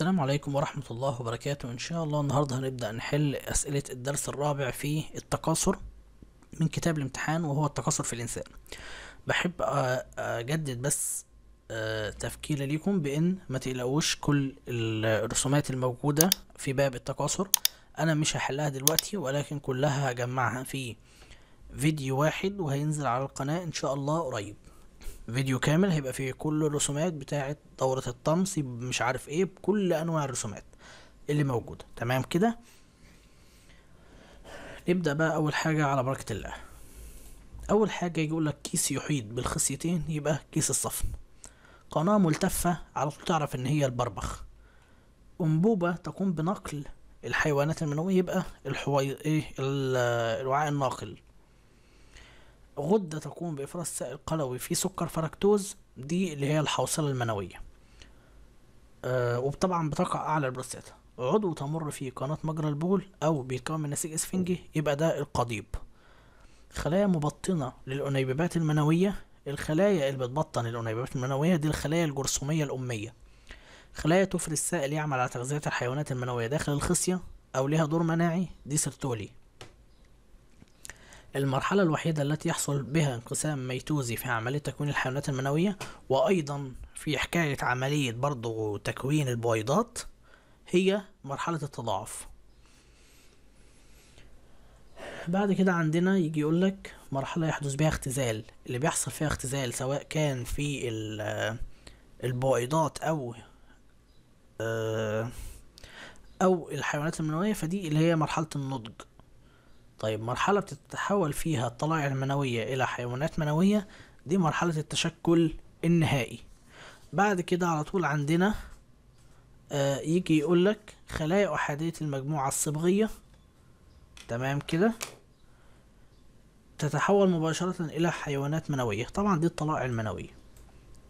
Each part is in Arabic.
السلام عليكم ورحمة الله وبركاته إن شاء الله النهاردة هنبدأ نحل أسئلة الدرس الرابع في التكاثر من كتاب الامتحان وهو التكاثر في الإنسان بحب أجدد بس تفكير ليكم بإن ما تقلقوش كل الرسومات الموجودة في باب التكاثر أنا مش هحلها دلوقتي ولكن كلها هجمعها في فيديو واحد وهينزل على القناة إن شاء الله قريب فيديو كامل هيبقى فيه كل الرسومات بتاعه دورة الطمس مش عارف ايه بكل انواع الرسومات اللي موجودة تمام كده نبدأ بقى اول حاجة على بركة الله اول حاجة يقول لك كيس يحيط بالخصيتين يبقى كيس الصفن قناة ملتفة على طول تعرف ان هي البربخ انبوبة تقوم بنقل الحيوانات المنوية يبقى الحوي... ايه الوعاء الناقل غدة تقوم بإفراز سائل قلوي في سكر فركتوز دي اللي هي الحوصلة المنوية آه وطبعا بتقع أعلى البروستاتا عضو تمر في قناة مجرى البول أو بيتكون من نسيج إسفنجي يبقى ده القضيب خلايا مبطنة للأنيببات المنوية الخلايا اللي بتبطن الأنيببات المنوية دي الخلايا الجرثومية الأمية خلايا تفرز سائل يعمل على تغذية الحيوانات المنوية داخل الخصية أو ليها دور مناعي دي سيرتولي المرحلة الوحيدة التي يحصل بها انقسام ميتوزي في عملية تكوين الحيوانات المنوية وأيضا في حكاية عملية برضو تكوين البويضات هي مرحلة التضاعف بعد كده عندنا يجي يقولك مرحلة يحدث بها اختزال اللي بيحصل فيها اختزال سواء كان في البويضات أو آه، أو الحيوانات المنوية فدي اللي هي مرحلة النضج طيب مرحلة بتتحول فيها الطلائع المنوية إلى حيوانات منوية دي مرحلة التشكل النهائي بعد كده على طول عندنا آه، يجي يجي يقولك خلايا أحادية المجموعة الصبغية تمام كده تتحول مباشرة إلى حيوانات منوية طبعا دي الطلائع المنوية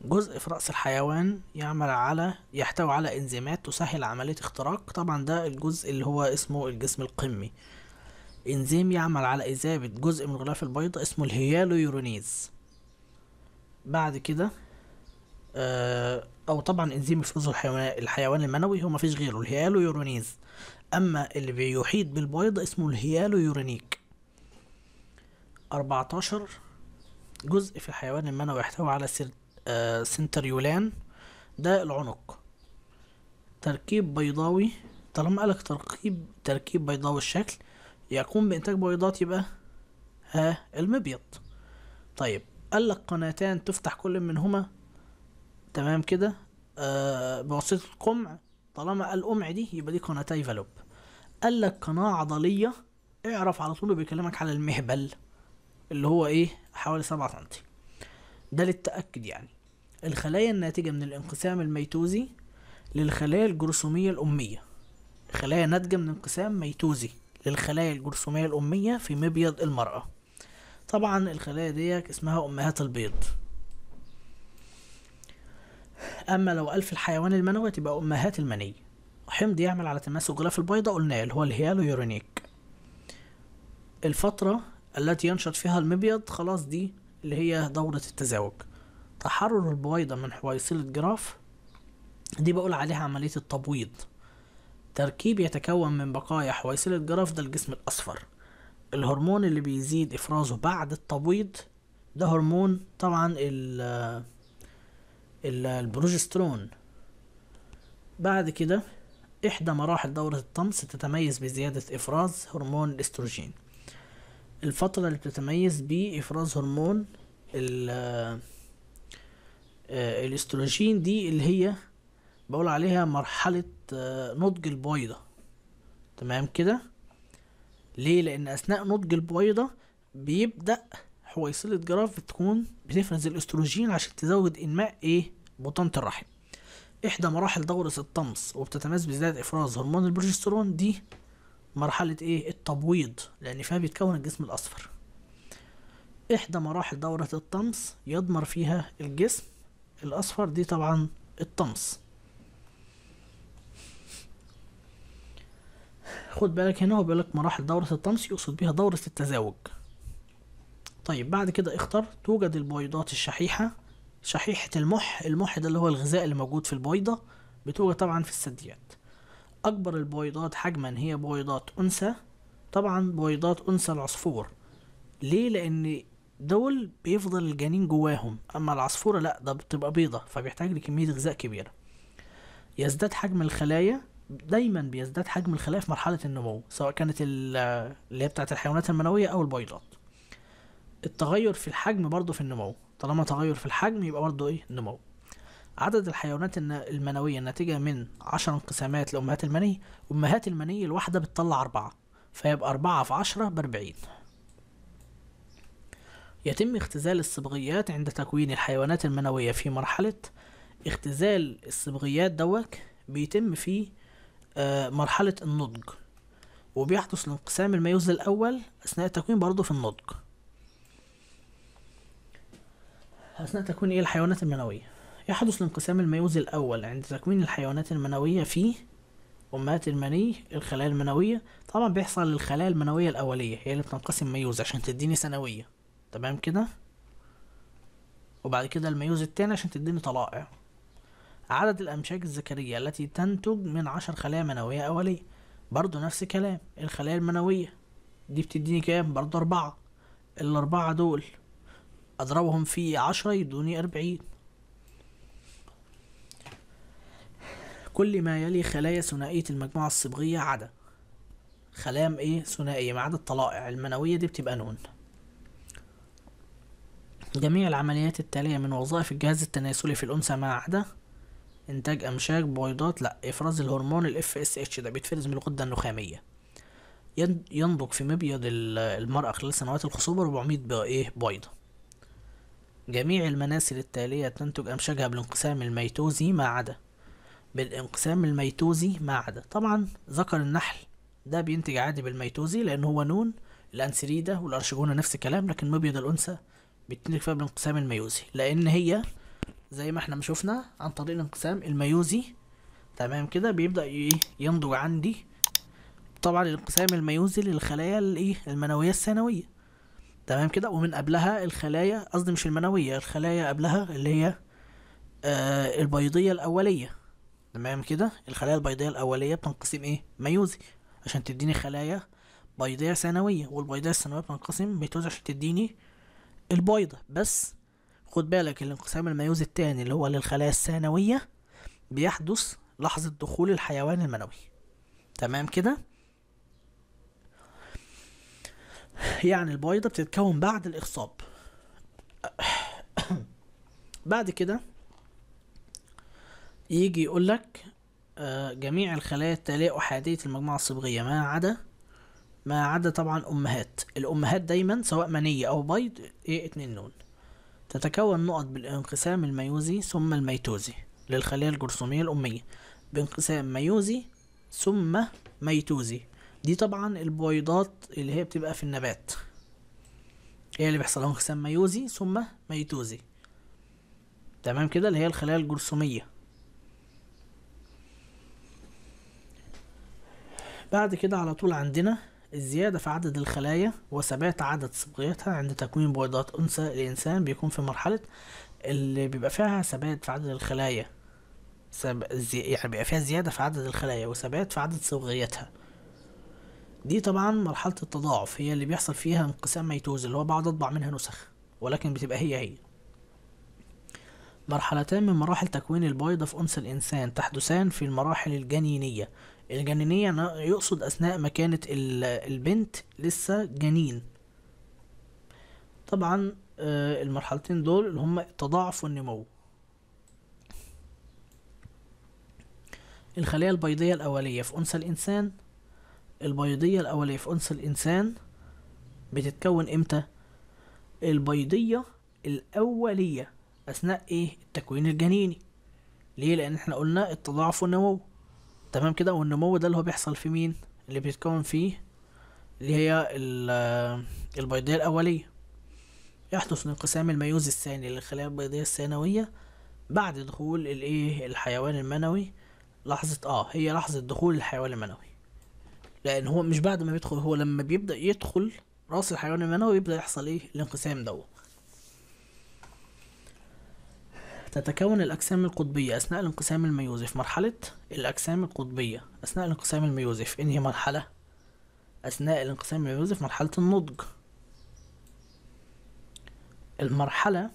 جزء في رأس الحيوان يعمل على يحتوي على إنزيمات تسهل عملية اختراق طبعا ده الجزء اللي هو اسمه الجسم القمي إنزيم يعمل على إذابة جزء من الغلاف البيضاء اسمه الهيالو يورونيز بعد كده آه، أو طبعا إنزيم يفرزه الحيوان, الحيوان المنوي هو مفيش غيره الهيالو يورونيز أما اللي بيحيط بالبيض اسمه الهيالو يورونيك 14 جزء في الحيوان المنوي يحتوي على آه، سنتريولان ده العنق تركيب بيضاوي طالما قالك تركيب تركيب بيضاوي الشكل يقوم بإنتاج بيضات يبقى ها المبيض طيب قال لك قناتان تفتح كل منهما تمام كده آه بواسطة القمع طالما القمع دي يبقى دي قناتي فالوب قال لك قناة عضلية اعرف على طول بيكلمك على المهبل اللي هو ايه حوالي سبعة سنتي ده للتأكد يعني الخلايا الناتجة من الانقسام الميتوزي للخلايا الجرثومية الأمية خلايا ناتجة من انقسام ميتوزي للخلايا الجرثومية الأمية في مبيض المرأة طبعا الخلايا ديت اسمها أمهات البيض أما لو ألف الحيوان المنوي تبقى أمهات المني حمض يعمل على تماسك غلاف البيضة قلناه اللي هو الهيالو الفترة التي ينشط فيها المبيض خلاص دي اللي هي دورة التزاوج تحرر البويضة من حويصلة جراف دي بقول عليها عملية التبويض تركيب يتكون من بقايا حويصلة جرافدا الجسم الأصفر الهرمون اللي بيزيد إفرازه بعد التبويض ده هرمون طبعا ال البروجسترون بعد كده إحدى مراحل دورة الطمس تتميز بزيادة إفراز هرمون الاستروجين الفترة اللي بتتميز بإفراز هرمون ال آه، الاستروجين دي اللي هي بقول عليها مرحلة آه، نضج البويضة تمام كده ليه لان اثناء نضج البويضة بيبدأ حويصلة جراف تكون بتفرز الاستروجين عشان تزود انماء ايه بطانة الرحم احدى مراحل دورة الطمس وبتتميز بزيادة افراز هرمون البروجسترون دي مرحلة ايه التبويض لان فيها بيتكون الجسم الاصفر احدى مراحل دورة الطمس يضمر فيها الجسم الاصفر دي طبعا الطمس خد بالك هنا هو بيقول لك مراحل دورة الطمس يقصد بها دورة التزاوج طيب بعد كده اختر توجد البويضات الشحيحة شحيحة المح المح ده اللي هو الغذاء اللي موجود في البويضة بتوجد طبعا في الثدييات أكبر البويضات حجما هي بويضات أنثى طبعا بويضات أنثى العصفور ليه لأن دول بيفضل الجنين جواهم أما العصفورة لأ ده بتبقى بيضة فبيحتاج لكمية غذاء كبيرة يزداد حجم الخلايا دايما بيزداد حجم الخلايا في مرحلة النمو سواء كانت اللي هي بتاعة الحيوانات المنوية أو البويضات التغير في الحجم برضه في النمو طالما تغير في الحجم يبقى برضه إيه نمو عدد الحيوانات المنوية الناتجة من عشر انقسامات لأمهات المني أمهات المني الواحدة بتطلع أربعة فيبقى أربعة في عشرة بأربعين يتم اختزال الصبغيات عند تكوين الحيوانات المنوية في مرحلة اختزال الصبغيات دوت بيتم في آه، مرحلة النضج وبيحدث الانقسام الميوز الأول أثناء التكوين برضه في النضج أثناء تكوين إيه الحيوانات المنوية يحدث الانقسام الميوز الأول عند تكوين الحيوانات المنوية في أمهات المني الخلايا المنوية طبعا بيحصل للخلايا المنوية الأولية هي اللي بتنقسم ميوز عشان تديني ثانوية تمام كده وبعد كده الميوز التاني عشان تديني طلائع عدد الأمشاك الذكرية التي تنتج من عشر خلايا منوية أولية برضو نفس الكلام الخلايا المنوية دي بتديني كام برضو أربعة الأربعة دول أضربهم في عشرة يدوني أربعين كل ما يلي خلايا ثنائية المجموعة الصبغية عدا خلايا ايه ثنائية ما عدا الطلائع المنوية دي بتبقى نون جميع العمليات التالية من وظائف الجهاز التناسلي في الأنثى ما عدا انتاج امشاج بويضات لا افراز الهرمون الاف اس اتش ده بيتفرز من الغده النخاميه ينضج في مبيض المرأة خلال سنوات الخصوبة 400 ايه بيضة جميع المناسل التالية تنتج أمشاجها بالانقسام الميتوزي ما عدا بالانقسام الميتوزي ما عدا طبعا ذكر النحل ده بينتج عادي بالميتوزي لأن هو نون الأنسريدة والأرشجونة نفس الكلام لكن مبيض الأنثى بتنتج فيها بالانقسام الميوزي لأن هي زي ما احنا ما شفنا عن طريق الانقسام الميوزي تمام كده بيبدأ ايه ينضج عندي طبعا الانقسام الميوزي للخلايا الايه المنوية الثانوية تمام كده ومن قبلها الخلايا قصدي مش المنوية الخلايا قبلها اللي هي آه البيضية الأولية تمام كده الخلايا البيضية الأولية بتنقسم ايه ميوزي عشان تديني خلايا بيضية ثانوية والبيضية الثانوية بتنقسم ميتوز عشان تديني البيضة بس خد بالك الانقسام الميوزي الثاني اللي هو للخلايا الثانوية بيحدث لحظة دخول الحيوان المنوي تمام كده يعني البويضة بتتكون بعد الإخصاب بعد كده يجي يقولك آه، جميع الخلايا التالية أحادية المجموعة الصبغية ما عدا ما عدا طبعا أمهات الأمهات دايما سواء منية أو بيض إيه اتنين نون تتكون نقط بالانقسام الميوزي ثم الميتوزي للخلية الجرثومية الأمية بانقسام ميوزي ثم ميتوزي دي طبعا البويضات اللي هي بتبقى في النبات هي اللي بيحصل لها انقسام ميوزي ثم ميتوزي تمام كده اللي هي الخلايا الجرثومية بعد كده على طول عندنا الزيادة في عدد الخلايا وثبات عدد صبغيتها عند تكوين بويضات أنثى الإنسان بيكون في مرحلة اللي بيبقى فيها ثبات في عدد الخلايا سب... زي... يعني بيبقى فيها زيادة في عدد الخلايا وثبات في عدد صبغيتها دي طبعا مرحلة التضاعف هي اللي بيحصل فيها انقسام ميتوز اللي هو بعض أطبع منها نسخ ولكن بتبقى هي هي مرحلتان من مراحل تكوين البيضة في أنثى الإنسان تحدثان في المراحل الجنينية الجنينية يقصد أثناء ما كانت البنت لسه جنين طبعا آه، المرحلتين دول اللي هما التضاعف والنمو الخلية البيضية الأولية في أنثى الإنسان البيضية الأولية في أنثى الإنسان بتتكون إمتى؟ البيضية الأولية أثناء إيه؟ التكوين الجنيني ليه؟ لأن إحنا قلنا التضاعف والنمو تمام كده والنمو ده اللي هو بيحصل في مين اللي بيتكون فيه اللي هي البيضية الأولية يحدث انقسام الميوز الثاني للخلايا البيضية الثانوية بعد دخول الايه الحيوان المنوي لحظة اه هي لحظة دخول الحيوان المنوي لأن هو مش بعد ما بيدخل هو لما بيبدأ يدخل راس الحيوان المنوي يبدأ يحصل ايه الانقسام دوت تتكون الأجسام القطبية أثناء الانقسام الميوزي في مرحلة الأجسام القطبية أثناء الانقسام الميوزي في إنهي مرحلة أثناء الانقسام الميوزي في مرحلة النضج المرحلة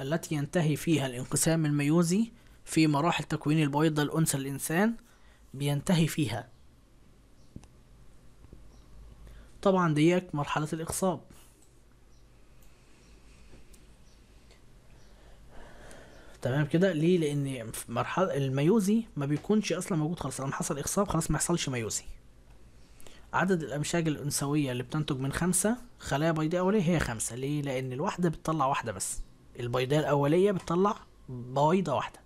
التي ينتهي فيها الانقسام الميوزي في مراحل تكوين البويضة الأنثى للإنسان بينتهي فيها طبعا ديك مرحلة الإخصاب تمام كده ليه لان مرحله الميوزي ما بيكونش اصلا موجود خلاص لما حصل اخصاب خلاص ما يحصلش ميوزي عدد الامشاج الانثويه اللي بتنتج من خمسة خلايا بيضاء اوليه هي خمسة ليه لان الواحده بتطلع واحده بس البيضاء الاوليه بتطلع بويضه واحده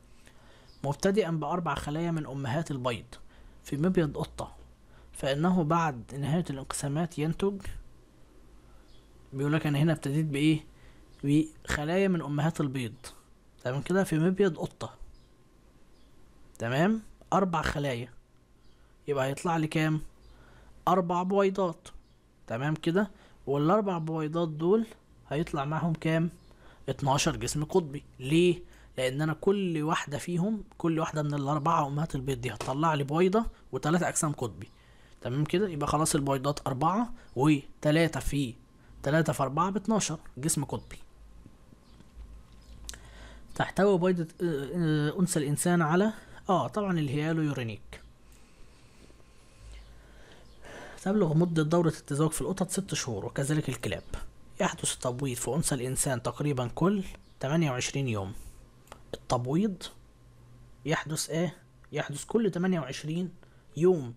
مبتدئا باربع خلايا من امهات البيض في مبيض قطه فانه بعد نهايه الانقسامات ينتج بيقولك انا هنا ابتديت بايه بخلايا من امهات البيض تمام كده في مبيض قطة تمام أربع خلايا يبقى هيطلع لي كام أربع بويضات تمام كده والأربع بويضات دول هيطلع معاهم كام اتناشر جسم قطبي ليه لان انا كل واحده فيهم كل واحده من الاربعه امهات البيض دي هتطلع لي بويضه وتلات اجسام قطبي تمام كده يبقى خلاص البويضات اربعه وتلاتة في تلاتة في اربعه باتناشر جسم قطبي تحتوي بيضة آه، أنثى الإنسان على آه طبعا الهيالو يورينيك تبلغ مدة دورة التزاوج في القطط ست شهور وكذلك الكلاب يحدث التبويض في أنثى الإنسان تقريبا كل 28 يوم التبويض يحدث ايه يحدث كل 28 يوم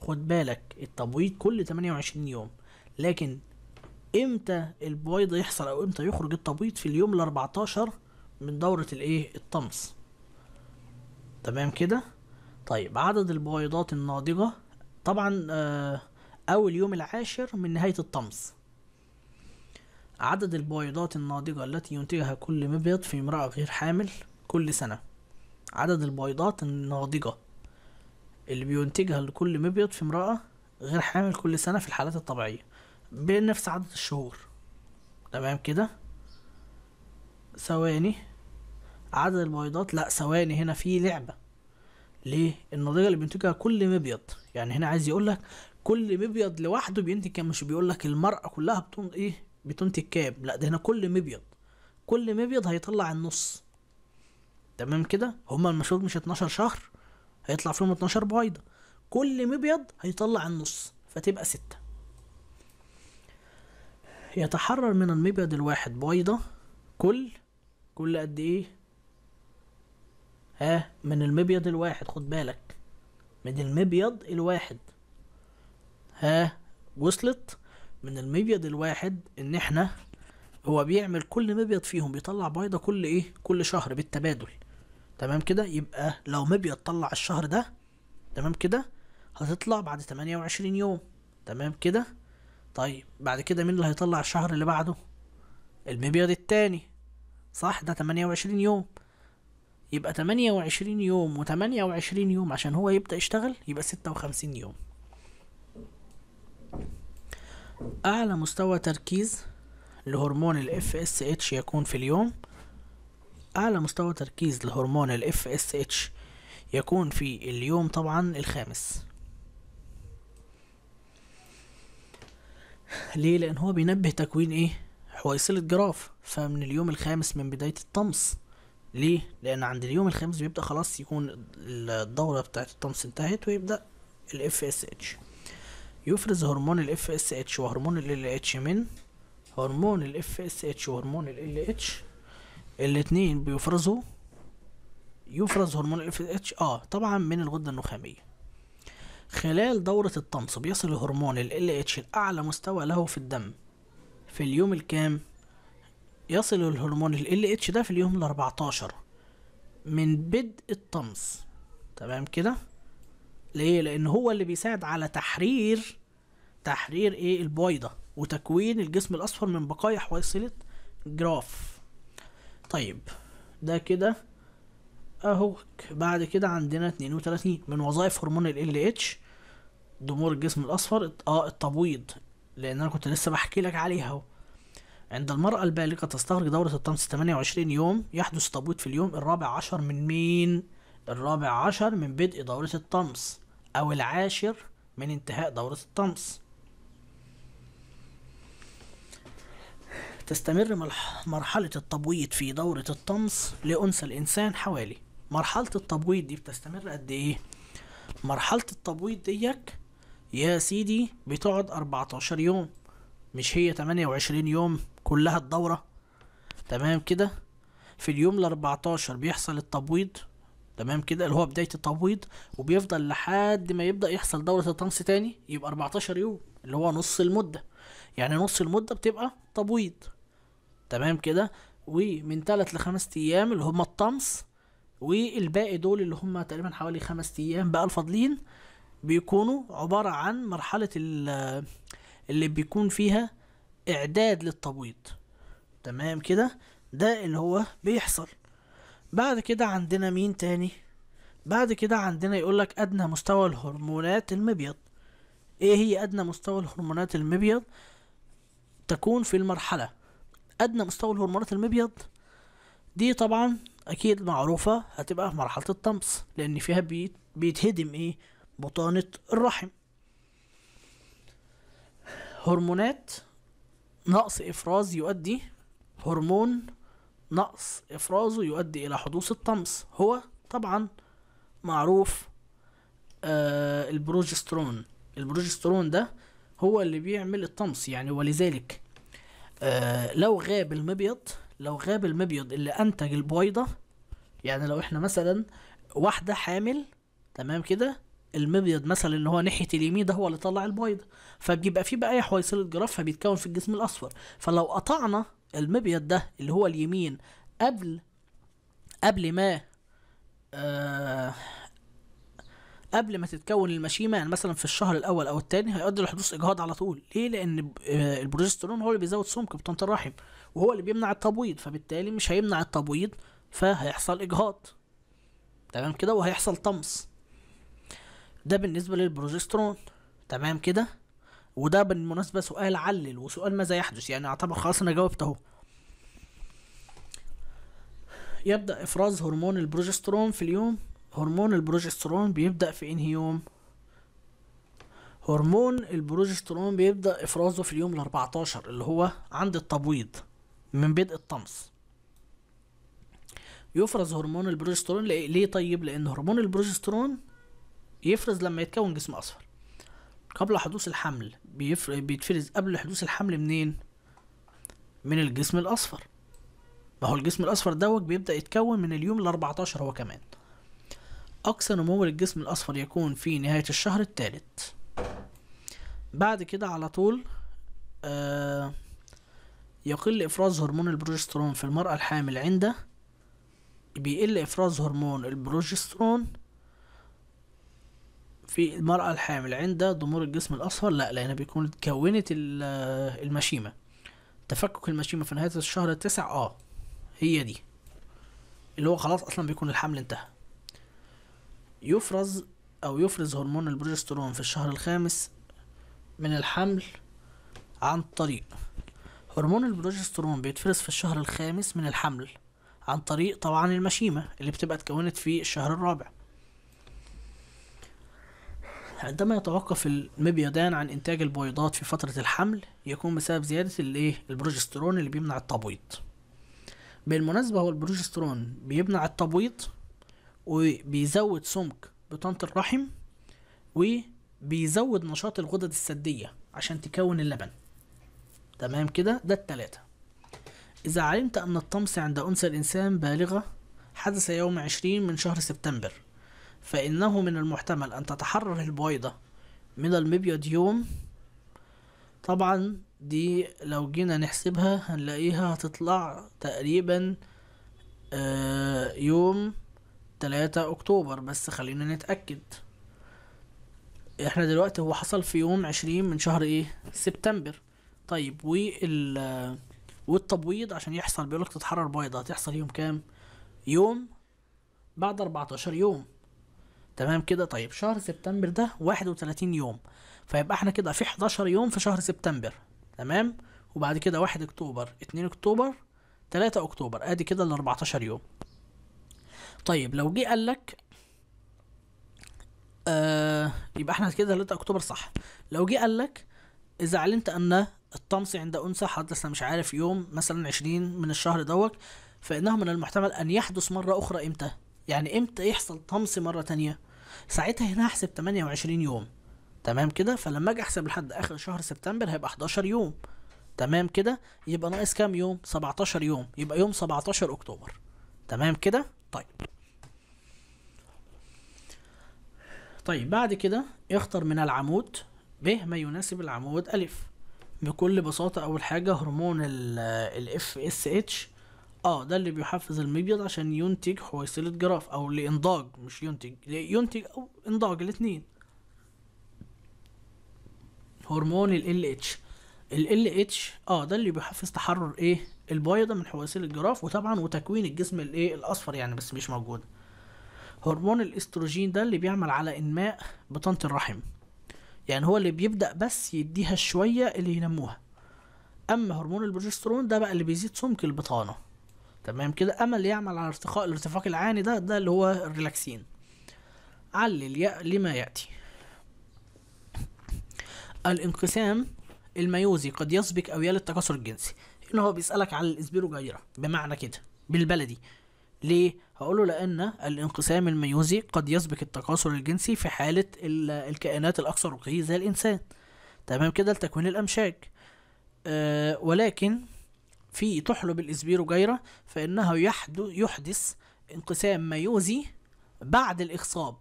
خد بالك التبويض كل 28 يوم لكن امتى البويضة يحصل او امتى يخرج التبويض في اليوم ال 14 من دورة الايه الطمس تمام كده طيب عدد البويضات الناضجة طبعا آه أول يوم العاشر من نهاية الطمس عدد البويضات الناضجة التي ينتجها كل مبيض في امرأة غير حامل كل سنة عدد البويضات الناضجة اللي بينتجها لكل مبيض في امرأة غير حامل كل سنة في الحالات الطبيعية بنفس عدد الشهور تمام كده ثواني عدد البويضات لا ثواني هنا في لعبه ليه النضيجه اللي بينتجها كل مبيض يعني هنا عايز يقول لك كل مبيض لوحده بينتج كام مش بيقول لك المراه كلها بتن ايه بتنتج كام لا ده هنا كل مبيض كل مبيض هيطلع النص تمام كده هما المشروط مش 12 شهر هيطلع فيهم 12 بويضه كل مبيض هيطلع النص فتبقى ستة يتحرر من المبيض الواحد بيضة كل كل قد ايه اه من المبيض الواحد خد بالك من المبيض الواحد ها وصلت من المبيض الواحد ان احنا هو بيعمل كل مبيض فيهم بيطلع بيضه كل ايه كل شهر بالتبادل تمام كده يبقى لو مبيض طلع الشهر ده تمام كده هتطلع بعد 28 يوم تمام كده طيب بعد كده مين اللي هيطلع الشهر اللي بعده المبيض التاني صح ده 28 يوم يبقى 28 يوم و28 يوم عشان هو يبدأ يشتغل يبقى 56 يوم أعلى مستوى تركيز لهرمون ال FSH يكون في اليوم أعلى مستوى تركيز لهرمون ال FSH يكون في اليوم طبعا الخامس ليه لأن هو بينبه تكوين إيه حويصلة جراف فمن اليوم الخامس من بداية الطمس ليه لان عند اليوم الخامس بيبدا خلاص يكون الدوره بتاعه الطمس انتهت ويبدا الاف اس اتش يفرز هرمون الاف اس اتش وهرمون ال اتش من هرمون الاف اس اتش وهرمون ال اتش الاتنين بيفرزوا يفرز هرمون الاف اتش اه طبعا من الغده النخاميه خلال دورة الطمس بيصل هرمون ال LH لأعلى مستوى له في الدم في اليوم الكام؟ يصل الهرمون ال اتش ده في اليوم ال 14 من بدء الطمس تمام كده ليه لان هو اللي بيساعد على تحرير تحرير ايه البويضه وتكوين الجسم الاصفر من بقايا حويصله جراف طيب ده كده اهو بعد كده عندنا 32 من وظائف هرمون ال اتش ضمور الجسم الاصفر اه التبويض لان انا كنت لسه بحكي لك عليها اهو عند المرأة البالغة تستغرق دورة الطمس 28 يوم يحدث تبويض في اليوم الرابع عشر من مين؟ الرابع عشر من بدء دورة الطمس أو العاشر من انتهاء دورة الطمس تستمر مرحلة التبويض في دورة الطمس لأنثى الإنسان حوالي مرحلة التبويض دي بتستمر قد إيه؟ مرحلة التبويض ديك يا سيدي بتقعد 14 يوم مش هي 28 يوم كلها الدورة تمام كده في اليوم ال 14 بيحصل التبويض تمام كده اللي هو بداية التبويض وبيفضل لحد ما يبدأ يحصل دورة الطمس تاني يبقى 14 يوم اللي هو نص المدة يعني نص المدة بتبقى تبويض تمام كده ومن تلات لخمس أيام اللي هما الطمس والباقي دول اللي هما تقريبا حوالي خمس أيام بقى الفاضلين بيكونوا عبارة عن مرحلة اللي بيكون فيها اعداد للتبويض تمام كده ده اللي هو بيحصل بعد كده عندنا مين تاني بعد كده عندنا يقولك ادنى مستوى الهرمونات المبيض ايه هي ادنى مستوى الهرمونات المبيض تكون في المرحله ادنى مستوى الهرمونات المبيض دي طبعا اكيد معروفه هتبقى في مرحله الطمس لان فيها بيت بيتهدم ايه بطانه الرحم هرمونات نقص إفراز يؤدي هرمون نقص إفرازه يؤدي إلى حدوث الطمس هو طبعا معروف آه البروجسترون البروجسترون ده هو اللي بيعمل الطمس يعني ولذلك آه لو غاب المبيض لو غاب المبيض اللي أنتج البويضة يعني لو إحنا مثلا واحدة حامل تمام كده المبيض مثلا اللي هو ناحيه اليمين ده هو اللي طلع البيضه فبيبقى فيه بقى حويصله جراف فبيتكون في الجسم الاصفر فلو قطعنا المبيض ده اللي هو اليمين قبل قبل ما آه قبل ما تتكون المشيمه يعني مثلا في الشهر الاول او الثاني هيؤدي لحدوث اجهاض على طول ليه لان آه، البروجسترون هو اللي بيزود سمك بطنط الرحم وهو اللي بيمنع التبويض فبالتالي مش هيمنع التبويض فهيحصل اجهاض تمام كده وهيحصل طمس ده بالنسبه للبروجسترون تمام كده وده بالمناسبه سؤال علل وسؤال ماذا يحدث يعني اعتبر خلاص انا جاوبت اهو يبدا افراز هرمون البروجسترون في اليوم هرمون البروجسترون بيبدا في انهي يوم هرمون البروجسترون بيبدا افرازه في اليوم ال14 اللي هو عند التبويض من بدء الطمس يفرز هرمون البروجسترون ليه طيب لان هرمون البروجسترون يفرز لما يتكون جسم أصفر قبل حدوث الحمل بيفر... بيتفرز قبل حدوث الحمل منين من الجسم الأصفر ما هو الجسم الأصفر دوت بيبدأ يتكون من اليوم الأربعتاشر هو كمان أقصى نمو للجسم الأصفر يكون في نهاية الشهر الثالث بعد كده على طول آه يقل إفراز هرمون البروجسترون في المرأة الحامل عند بيقل إفراز هرمون البروجسترون في المرأة الحامل عند ضمور الجسم الأصفر لا لأن بيكون تكونت المشيمة تفكك المشيمة في نهاية الشهر التسع اه هي دي اللي هو خلاص أصلا بيكون الحمل انتهى يفرز أو يفرز هرمون البروجسترون في الشهر الخامس من الحمل عن طريق هرمون البروجسترون بيتفرز في الشهر الخامس من الحمل عن طريق طبعا المشيمة اللي بتبقى اتكونت في الشهر الرابع عندما يتوقف المبيضان عن إنتاج البويضات في فترة الحمل يكون بسبب زيادة الإيه البروجسترون اللي بيمنع التبويض بالمناسبة هو البروجسترون بيمنع التبويض وبيزود سمك بطانة الرحم وبيزود نشاط الغدد السدية عشان تكون اللبن تمام كده ده التلاتة إذا علمت أن الطمس عند أنثى الإنسان بالغة حدث يوم عشرين من شهر سبتمبر فإنه من المحتمل أن تتحرر البويضة من المبيوديوم طبعا دي لو جينا نحسبها هنلاقيها هتطلع تقريبا آه، يوم تلاتة أكتوبر بس خلينا نتأكد احنا دلوقتي هو حصل في يوم عشرين من شهر ايه سبتمبر طيب وال والتبويض عشان يحصل بيقولك تتحرر بيضة هتحصل يوم كام يوم بعد 14 يوم تمام كده طيب شهر سبتمبر ده 31 يوم فيبقى احنا كده في 11 يوم في شهر سبتمبر تمام وبعد كده 1 اكتوبر 2 اكتوبر 3 اكتوبر ادي كده ال 14 يوم طيب لو جه قال لك آه يبقى احنا كده 3 اكتوبر صح لو جه قال لك اذا علمت ان الطمس عند انثى حدث مش عارف يوم مثلا 20 من الشهر دوت فانه من المحتمل ان يحدث مره اخرى امتى يعني امتى يحصل طمس مره تانية ساعتها هنا هحسب 28 يوم تمام كده فلما اجي احسب لحد اخر شهر سبتمبر هيبقى 11 يوم تمام كده يبقى ناقص كام يوم 17 يوم يبقى يوم 17 اكتوبر تمام كده طيب طيب بعد كده اختر من العمود ب ما يناسب العمود أ بكل بساطة أول حاجة هرمون ال اف اس اتش اه ده اللي بيحفز المبيض عشان ينتج حويصلة جراف او لانضاج مش ينتج ينتج او انضاج الاتنين هرمون ال اتش ال اتش اه ده اللي بيحفز تحرر ايه البويضة من حويصلة الجراف وطبعا وتكوين الجسم الايه الاصفر يعني بس مش موجود هرمون الاستروجين ده اللي بيعمل على انماء بطانة الرحم يعني هو اللي بيبدأ بس يديها شوية اللي ينموها اما هرمون البروجسترون ده بقى اللي بيزيد سمك البطانه تمام كده امل يعمل على ارتقاء الارتفاق العاني ده ده اللي هو الريلاكسين علل لما ياتي الانقسام الميوزي قد يسبق او يلي التكاثر الجنسي ان هو بيسالك على الاسبيرو جايرة بمعنى كده بالبلدي ليه له لان الانقسام الميوزي قد يسبق التكاثر الجنسي في حاله الكائنات الاكثر رقي زي الانسان تمام كده لتكوين الامشاج أه ولكن في تحلب الإسبيروجيرا فإنه يحدث انقسام ميوزي بعد الإخصاب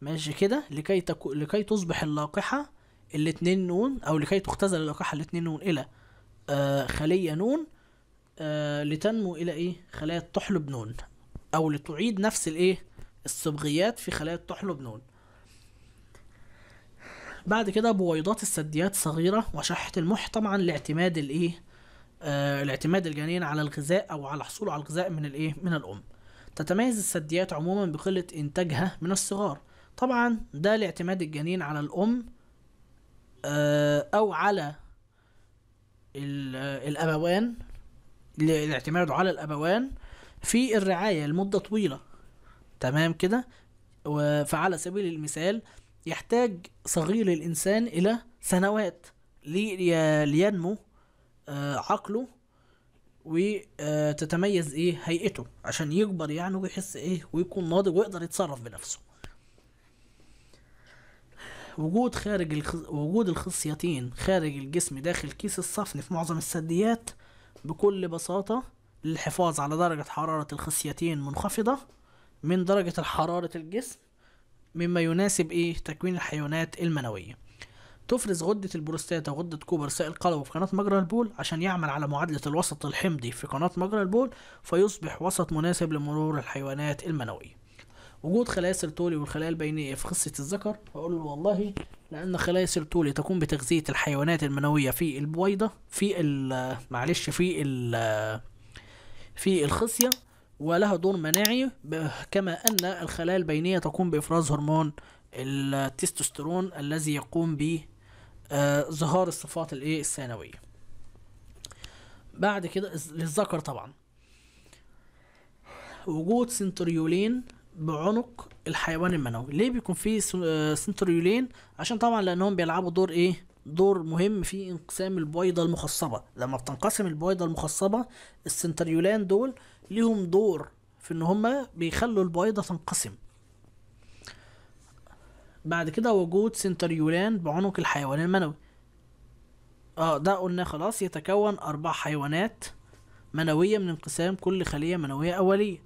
ماشي كده لكي تكو لكي تصبح اللاقحة الاتنين نون أو لكي تختزل اللاقحة الاتنين نون إلى آه خلية نون آه لتنمو إلى إيه خلايا تحلب نون أو لتعيد نفس الإيه الصبغيات في خلايا تحلب نون بعد كده بويضات الثدييات صغيرة وشحة المح طبعا لاعتماد الإيه آه، الاعتماد الجنين على الغذاء او على حصوله على الغذاء من الايه من الام تتميز الثدييات عموما بقله انتاجها من الصغار طبعا ده لاعتماد الجنين على الام آه، او على الابوان الاعتماد على الابوان في الرعايه لمده طويله تمام كده فعلى سبيل المثال يحتاج صغير الانسان الى سنوات لينمو آه، عقله وتتميز ايه هيئته عشان يكبر يعني ويحس ايه ويكون ناضج ويقدر يتصرف بنفسه وجود خارج الخ... وجود الخصيتين خارج الجسم داخل كيس الصفن في معظم الثدييات بكل بساطة للحفاظ على درجة حرارة الخصيتين منخفضة من درجة حرارة الجسم مما يناسب ايه تكوين الحيوانات المنوية تفرز غدة البروستاتا وغدة كوبر سائل قلوي في قناة مجرى البول عشان يعمل على معادلة الوسط الحمضي في قناة مجرى البول فيصبح وسط مناسب لمرور الحيوانات المنوية وجود خلايا سرتولي والخلايا البينية في خصة الذكر هقول له والله لأن خلايا سرتولي تقوم بتغذية الحيوانات المنوية في البويضة في ال معلش في ال في الخصية ولها دور مناعي كما أن الخلايا البينية تقوم بإفراز هرمون التستوستيرون الذي يقوم به آه، ظهار الصفات الايه الثانويه بعد كده للذكر طبعا وجود سنتريولين بعنق الحيوان المنوي ليه بيكون في آه، سنتريولين عشان طبعا لانهم بيلعبوا دور ايه دور مهم في انقسام البويضة المخصبة لما بتنقسم البويضة المخصبة السنتريولان دول ليهم دور في ان هما بيخلوا البويضة تنقسم بعد كده وجود سنتريولان بعنق الحيوان المنوي اه ده قلنا خلاص يتكون أربع حيوانات منوية من انقسام كل خلية منوية أولية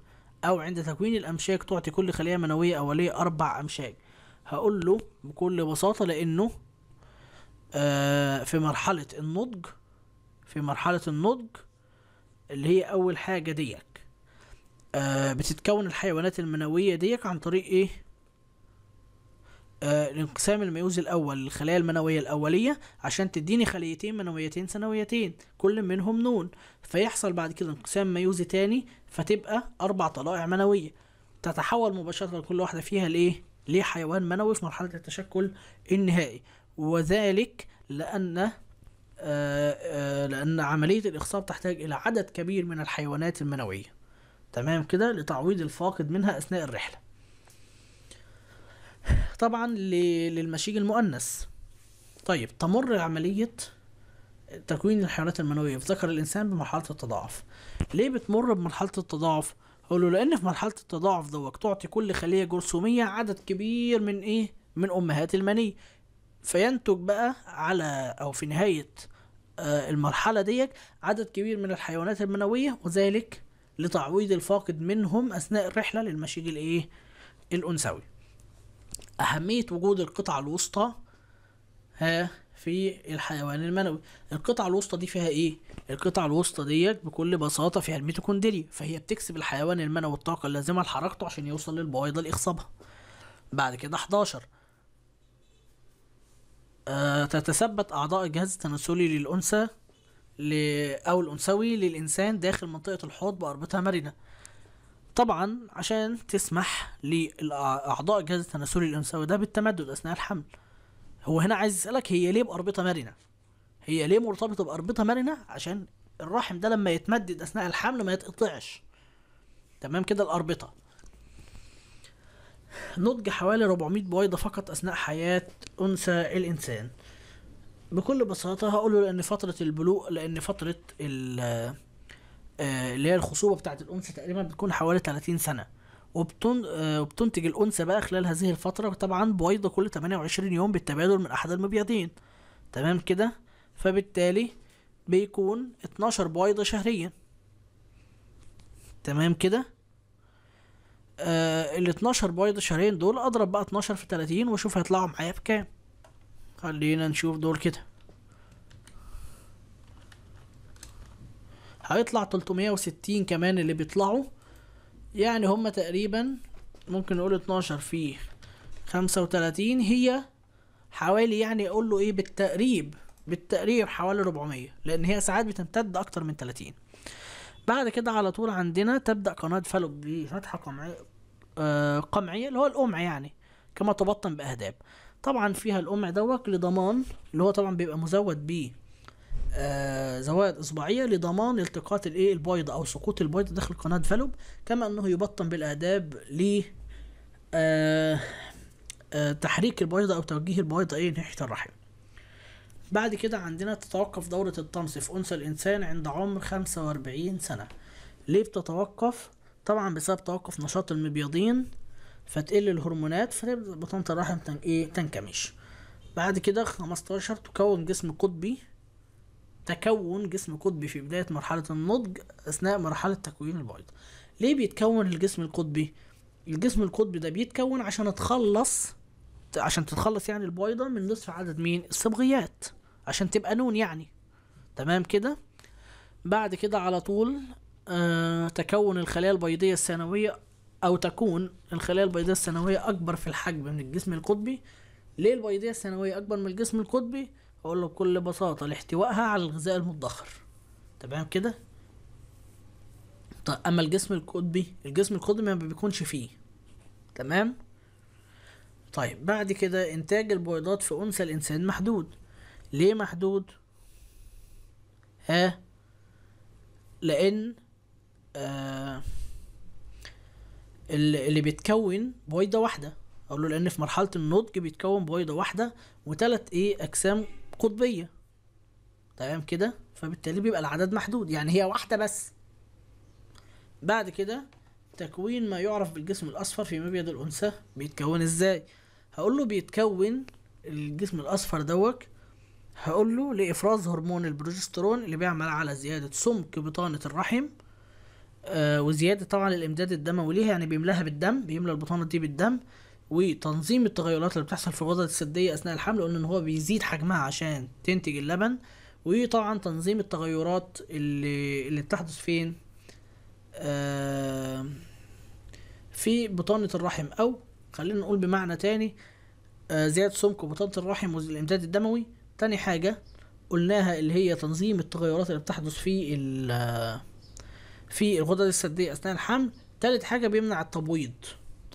أو عند تكوين الأمشاك تعطي كل خلية منوية أولية أربع أمشاك هقول له بكل بساطة لأنه آه في مرحلة النضج في مرحلة النضج اللي هي أول حاجة ديك آه بتتكون الحيوانات المنوية ديك عن طريق إيه آه، الانقسام الميوزي الاول للخلايا المنويه الاوليه عشان تديني خليتين منويتين ثانويتين كل منهم نون فيحصل بعد كده انقسام ميوزي تاني فتبقى اربع طلائع منويه تتحول مباشره كل واحده فيها لايه لحيوان منوي في مرحله التشكل النهائي وذلك لان آه، آه، لأن عملية الإخصاب تحتاج إلى عدد كبير من الحيوانات المنوية تمام كده لتعويض الفاقد منها أثناء الرحلة طبعا للمشيج المؤنث طيب تمر عملية تكوين الحيوانات المنوية في ذكر الإنسان بمرحلة التضاعف ليه بتمر بمرحلة التضاعف؟ أقوله لأن في مرحلة التضاعف دوت تعطي كل خلية جرثومية عدد كبير من إيه؟ من أمهات المني فينتج بقى على أو في نهاية آه، المرحلة ديت عدد كبير من الحيوانات المنوية وذلك لتعويض الفاقد منهم أثناء الرحلة للمشيج الإيه؟ الأنثوي أهمية وجود القطعة الوسطى ها في الحيوان المنوي القطعة الوسطى دي فيها ايه القطعة الوسطى ديت بكل بساطة فيها الميتوكوندريا فهي بتكسب الحيوان المنوي الطاقة اللازمة لحركته عشان يوصل للبويضة اللي يخصبها بعد كده 11 أه تتثبت أعضاء الجهاز التناسلي للأنثى ل... أو الأنثوي للإنسان داخل منطقة الحوض بأربطة مرنة طبعا عشان تسمح لأعضاء الجهاز التناسلي الأنثوي ده بالتمدد أثناء الحمل هو هنا عايز يسألك هي ليه بأربطة مرنة هي ليه مرتبطة بأربطة مرنة عشان الرحم ده لما يتمدد أثناء الحمل ما يتقطعش تمام كده الأربطة نضج حوالي 400 بويضة فقط أثناء حياة أنثى الإنسان بكل بساطة هقوله لأن فترة البلوغ لأن فترة ال آه، اللي هي الخصوبه بتاعه الانثى تقريبا بتكون حوالي 30 سنه وبتن... آه، وبتنتج الانثى بقى خلال هذه الفتره طبعا بويضه كل 28 يوم بالتبادل من احد المبيضين تمام كده فبالتالي بيكون 12 بويضه شهريا تمام كده آه ال 12 بويضة شهرين دول اضرب بقى 12 في 30 واشوف هيطلعوا معايا بكام خلينا نشوف دول كده هيطلع 360 كمان اللي بيطلعوا يعني هما تقريبا ممكن نقول 12 في 35 هي حوالي يعني اقول له ايه بالتقريب بالتقريب حوالي 400 لان هي ساعات بتمتد اكتر من 30 بعد كده على طول عندنا تبدا قناه فالوب بفتحه قمعيه آه، قمعيه اللي هو القمع يعني كما تبطن باهداب طبعا فيها القمع دوت لضمان اللي هو طبعا بيبقى مزود بيه آه، زوائد اصبعيه لضمان التقاط الايه البيض او سقوط البيض داخل قناه فالوب كما انه يبطن بالاداب ل آه، آه، تحريك البيضة او توجيه البيضة ايه ناحيه الرحم بعد كده عندنا تتوقف دورة الطمس في أنثى الإنسان عند عمر خمسة وأربعين سنة ليه بتتوقف؟ طبعا بسبب توقف نشاط المبيضين فتقل الهرمونات فتبدأ بطانة الرحم تن... إيه تنكمش بعد كده خمستاشر تكون جسم قطبي تكون جسم قطبي في بداية مرحلة النضج أثناء مرحلة تكوين البيض ليه بيتكون الجسم القطبي؟ الجسم القطبي ده بيتكون عشان اتخلص عشان تتخلص يعني البيضة من نصف عدد مين؟ الصبغيات عشان تبقى نون يعني تمام كده؟ بعد كده على طول آه تكون الخلايا البيضية الثانوية أو تكون الخلايا البيضية الثانوية أكبر في الحجم من الجسم القطبي ليه البيضية الثانوية أكبر من الجسم القطبي؟ اقول له بكل بساطه لاحتوائها على الغذاء المدخر تمام كده طيب اما الجسم القطبي الجسم القطبي ما بيكونش فيه تمام طيب بعد كده انتاج البويضات في انثى الانسان محدود ليه محدود ها لان آه اللي بيتكون بويضه واحده اقول له لان في مرحله النضج بيتكون بويضه واحده وثلاث ايه اجسام قطبيه تمام كده فبالتالي بيبقى العدد محدود يعني هي واحده بس بعد كده تكوين ما يعرف بالجسم الاصفر في مبيض الانثى بيتكون ازاي هقول له بيتكون الجسم الاصفر دوت هقول له لافراز هرمون البروجسترون اللي بيعمل على زياده سمك بطانه الرحم آه وزياده طبعا الامداد الدموي ليها يعني بيملاها بالدم بيملى البطانه دي بالدم وتنظيم التغيرات اللي بتحصل في الغدد الثديه اثناء الحمل قلنا ان هو بيزيد حجمها عشان تنتج اللبن وطبعا تنظيم التغيرات اللي اللي بتحدث فين آه، في بطانه الرحم او خلينا نقول بمعنى تاني آه، زياده سمك بطانه الرحم والامداد الدموي تاني حاجه قلناها اللي هي تنظيم التغيرات اللي بتحدث في آه، في الغدد الثديه اثناء الحمل تالت حاجه بيمنع التبويض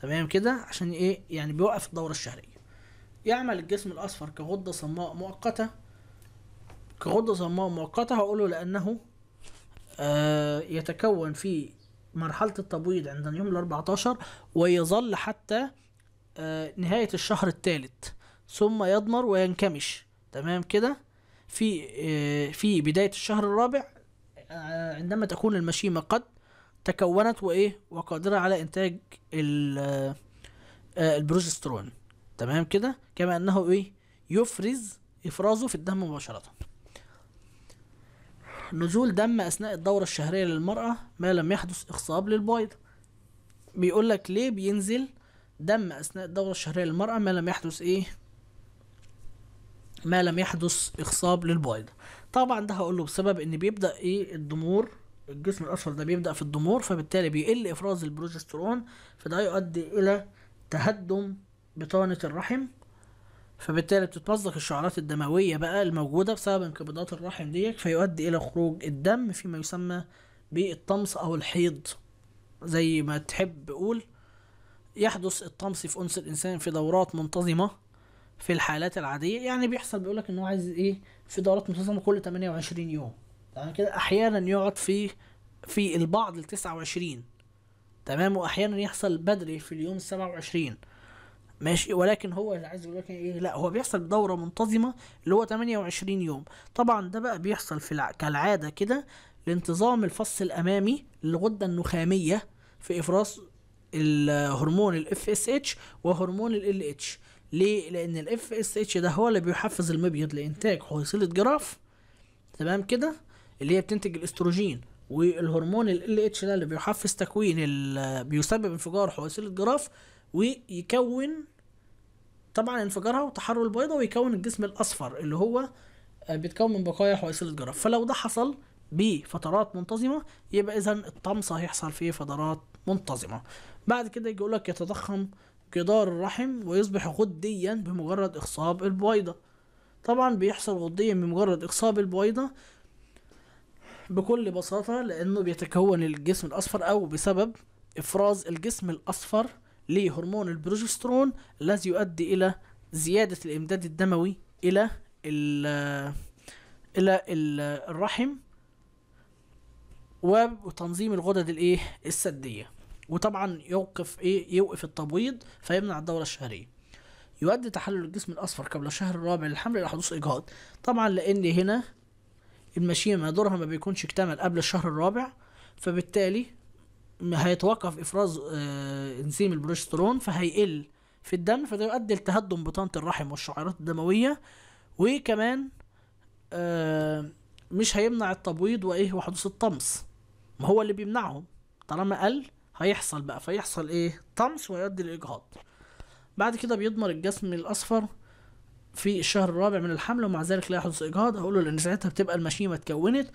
تمام كده عشان ايه يعني بيوقف الدوره الشهريه يعمل الجسم الاصفر كغده صماء مؤقته كغده صماء مؤقته هقوله لانه آه يتكون في مرحله التبويض عند اليوم ال 14 ويظل حتى آه نهايه الشهر الثالث ثم يضمر وينكمش تمام كده في آه في بدايه الشهر الرابع آه، عندما تكون المشيمه قد تكونت وايه وقادره على انتاج آه، آه، البروجسترون تمام كده كما انه ايه يفرز افرازه في الدم مباشره نزول دم اثناء الدوره الشهريه للمراه ما لم يحدث اخصاب للبيض بيقول لك ليه بينزل دم اثناء الدوره الشهريه للمراه ما لم يحدث ايه ما لم يحدث اخصاب للبيض طبعا ده هقوله بسبب ان بيبدا ايه الضمور الجسم الأسفل ده بيبدأ في الضمور فبالتالي بيقل إفراز البروجسترون فده يؤدي إلى تهدم بطانة الرحم فبالتالي بتتمزق الشعرات الدموية بقى الموجودة بسبب انقباضات الرحم ديت فيؤدي إلى خروج الدم فيما يسمى بالطمس أو الحيض زي ما تحب قول يحدث الطمس في أنس الإنسان في دورات منتظمة في الحالات العادية يعني بيحصل بيقولك إن هو عايز إيه في دورات منتظمة كل 28 يوم تمام كده احيانا يقعد في في البعض ال 29 تمام واحيانا يحصل بدري في اليوم 27 ماشي ولكن هو عايز يقول لك ايه لا هو بيحصل دوره منتظمه اللي هو 28 يوم طبعا ده بقى بيحصل في الع... كالعاده كده لانتظام الفص الامامي للغده النخاميه في افراز الهرمون الاف اس اتش وهرمون ال اتش ليه لان الاف اس اتش ده هو اللي بيحفز المبيض لانتاج حصيله جراف تمام كده اللي هي بتنتج الاستروجين والهرمون ال اتش ده اللي بيحفز تكوين بيسبب انفجار حواسيل الجراف ويكون طبعا انفجارها وتحرر البيضه ويكون الجسم الاصفر اللي هو آه، بيتكون من بقايا حواسيل الجراف فلو ده حصل بفترات منتظمه يبقى اذا الطمس هيحصل فيه فترات منتظمه بعد كده يقول لك يتضخم جدار الرحم ويصبح غديا بمجرد اخصاب البويضه طبعا بيحصل غديا بمجرد اخصاب البويضه بكل بساطة لأنه بيتكون الجسم الأصفر أو بسبب إفراز الجسم الأصفر لهرمون البروجسترون الذي يؤدي إلى زيادة الإمداد الدموي إلى ال إلى الرحم وتنظيم الغدد الإيه السدية وطبعا يوقف إيه يوقف التبويض فيمنع الدورة الشهرية يؤدي تحلل الجسم الاصفر قبل الشهر الرابع للحمل الى حدوث اجهاض طبعا لان هنا المشيمة دورها ما بيكونش اكتمل قبل الشهر الرابع فبالتالي هيتوقف افراز آه، انزيم البروجسترون فهيقل في الدم فده يؤدي لتهدم بطانة الرحم والشعيرات الدموية وكمان آه، مش هيمنع التبويض وايه وحدوث الطمس ما هو اللي بيمنعهم طالما قل هيحصل بقى فيحصل ايه طمس ويؤدي لاجهاض بعد كده بيضمر الجسم الاصفر في الشهر الرابع من الحمل ومع ذلك لا يحدث اجهاض هقول له لان ساعتها بتبقى المشيمه اتكونت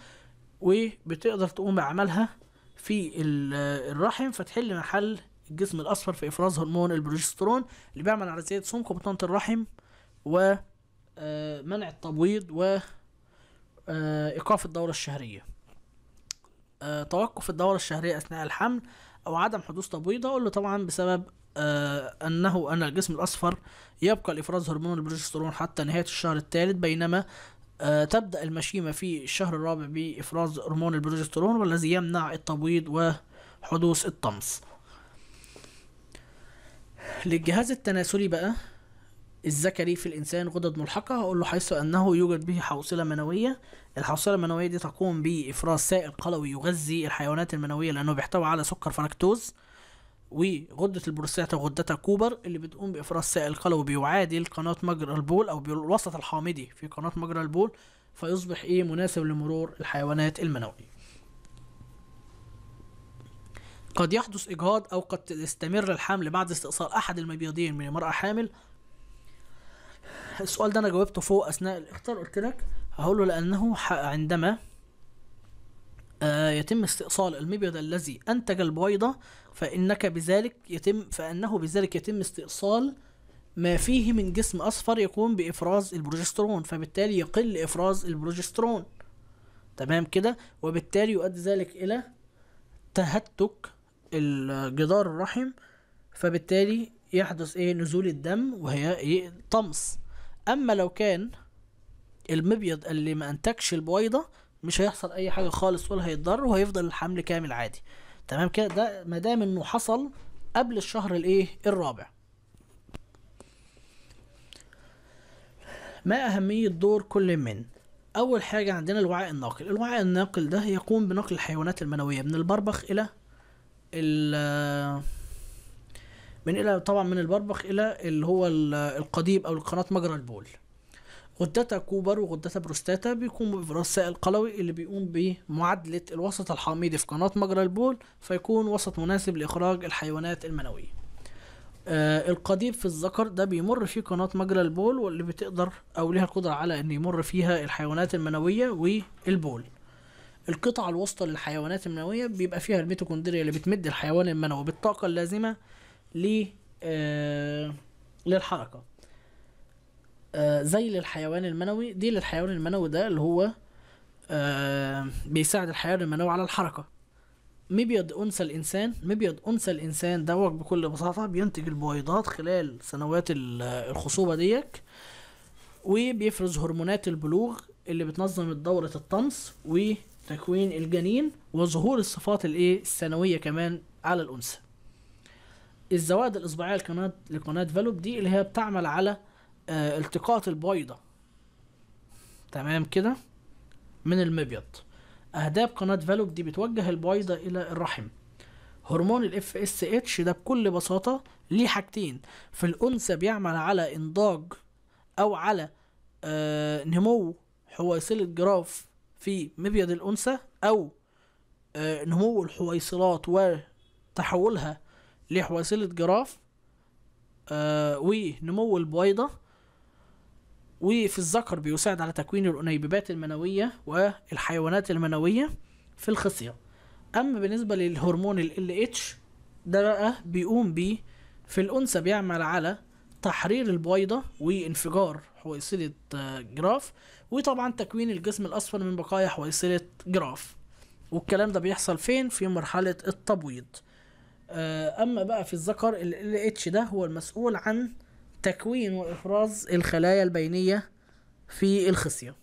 وبتقدر تقوم بعملها في الرحم فتحل محل الجسم الاصفر في افراز هرمون البروجسترون اللي بيعمل على زياده سمك وبطانه الرحم و آه، منع التبويض و آه، ايقاف الدوره الشهريه آه، توقف الدورة الشهرية أثناء الحمل او عدم حدوث تبويض هقول له طبعا بسبب آه انه ان الجسم الاصفر يبقى لافراز هرمون البروجسترون حتى نهايه الشهر الثالث بينما آه تبدا المشيمه في الشهر الرابع بافراز هرمون البروجسترون والذي يمنع التبويض وحدوث الطمس للجهاز التناسلي بقى الذكري في الإنسان غدد ملحقة هقول له حيث أنه يوجد به حوصلة منوية الحوصلة المنوية دي تقوم بإفراز سائل قلوي يغذي الحيوانات المنوية لأنه بيحتوي على سكر فركتوز وغدة البروستاتا غدة كوبر اللي بتقوم بإفراز سائل قلوي بيعادل قناة مجرى البول أو الوسط الحامضي في قناة مجرى البول فيصبح إيه مناسب لمرور الحيوانات المنوية قد يحدث إجهاض أو قد تستمر الحمل بعد استئصال أحد المبيضين من امرأة حامل السؤال ده انا جاوبته فوق اثناء الاختيار قلت لك هقوله لانه عندما آه يتم استئصال المبيض الذي انتج البويضه فانك بذلك يتم فانه بذلك يتم استئصال ما فيه من جسم اصفر يقوم بافراز البروجسترون فبالتالي يقل افراز البروجسترون تمام كده وبالتالي يؤدي ذلك الى تهتك الجدار الرحم فبالتالي يحدث ايه نزول الدم وهي ايه طمس اما لو كان المبيض اللي ما انتكش البويضه مش هيحصل اي حاجه خالص ولا هيتضر وهيفضل الحمل كامل عادي تمام كده ده ما دام انه حصل قبل الشهر الايه الرابع ما اهميه دور كل من اول حاجه عندنا الوعاء الناقل الوعاء الناقل ده يقوم بنقل الحيوانات المنويه من البربخ الى من الى طبعا من البربخ الى اللي هو القضيب او القناه مجرى البول غدتا كوبر وغدتا بروستاتا بيكون برساء القلوي اللي بيقوم بمعادلة الوسط الحميدي في قناة مجرى البول فيكون وسط مناسب لإخراج الحيوانات المنوية آه القضيب في الذكر ده بيمر في قناة مجرى البول واللي بتقدر أو ليها القدرة على أن يمر فيها الحيوانات المنوية والبول القطعة الوسطى للحيوانات المنوية بيبقى فيها الميتوكوندريا اللي بتمد الحيوان المنوي بالطاقة اللازمة آه، للحركه آه، زي للحيوان المنوي دي للحيوان المنوي ده اللي هو آه، بيساعد الحيوان المنوي على الحركه مبيض انثى الانسان مبيض انثى الانسان دوت بكل بساطه بينتج البويضات خلال سنوات الخصوبه ديك وبيفرز هرمونات البلوغ اللي بتنظم دورة الطمس وتكوين الجنين وظهور الصفات الايه الثانوية كمان على الأنثى الزوائد الاصبعيه لقناه لقناه فالوب دي اللي هي بتعمل على آه التقاط البويضه تمام كده من المبيض اهداف قناه فالوب دي بتوجه البويضه الى الرحم هرمون الاف اس اتش ده بكل بساطه ليه حاجتين في الانثى بيعمل على انضاج او على آه نمو حويصله جراف في مبيض الانثى او آه نمو الحويصلات وتحولها لحواسيل جراف آه ونمو البويضة وفي الذكر بيساعد على تكوين الأنيببات المنوية والحيوانات المنوية في الخصية أما بالنسبة للهرمون ال LH ده بقى بيقوم بيه في الأنثى بيعمل على تحرير البويضة وانفجار حويصلة آه، جراف وطبعا تكوين الجسم الأصفر من بقايا حويصلة جراف والكلام ده بيحصل فين في مرحلة التبويض آه، اما بقى في الذكر ال اتش ده هو المسؤول عن تكوين وافراز الخلايا البينيه في الخصيه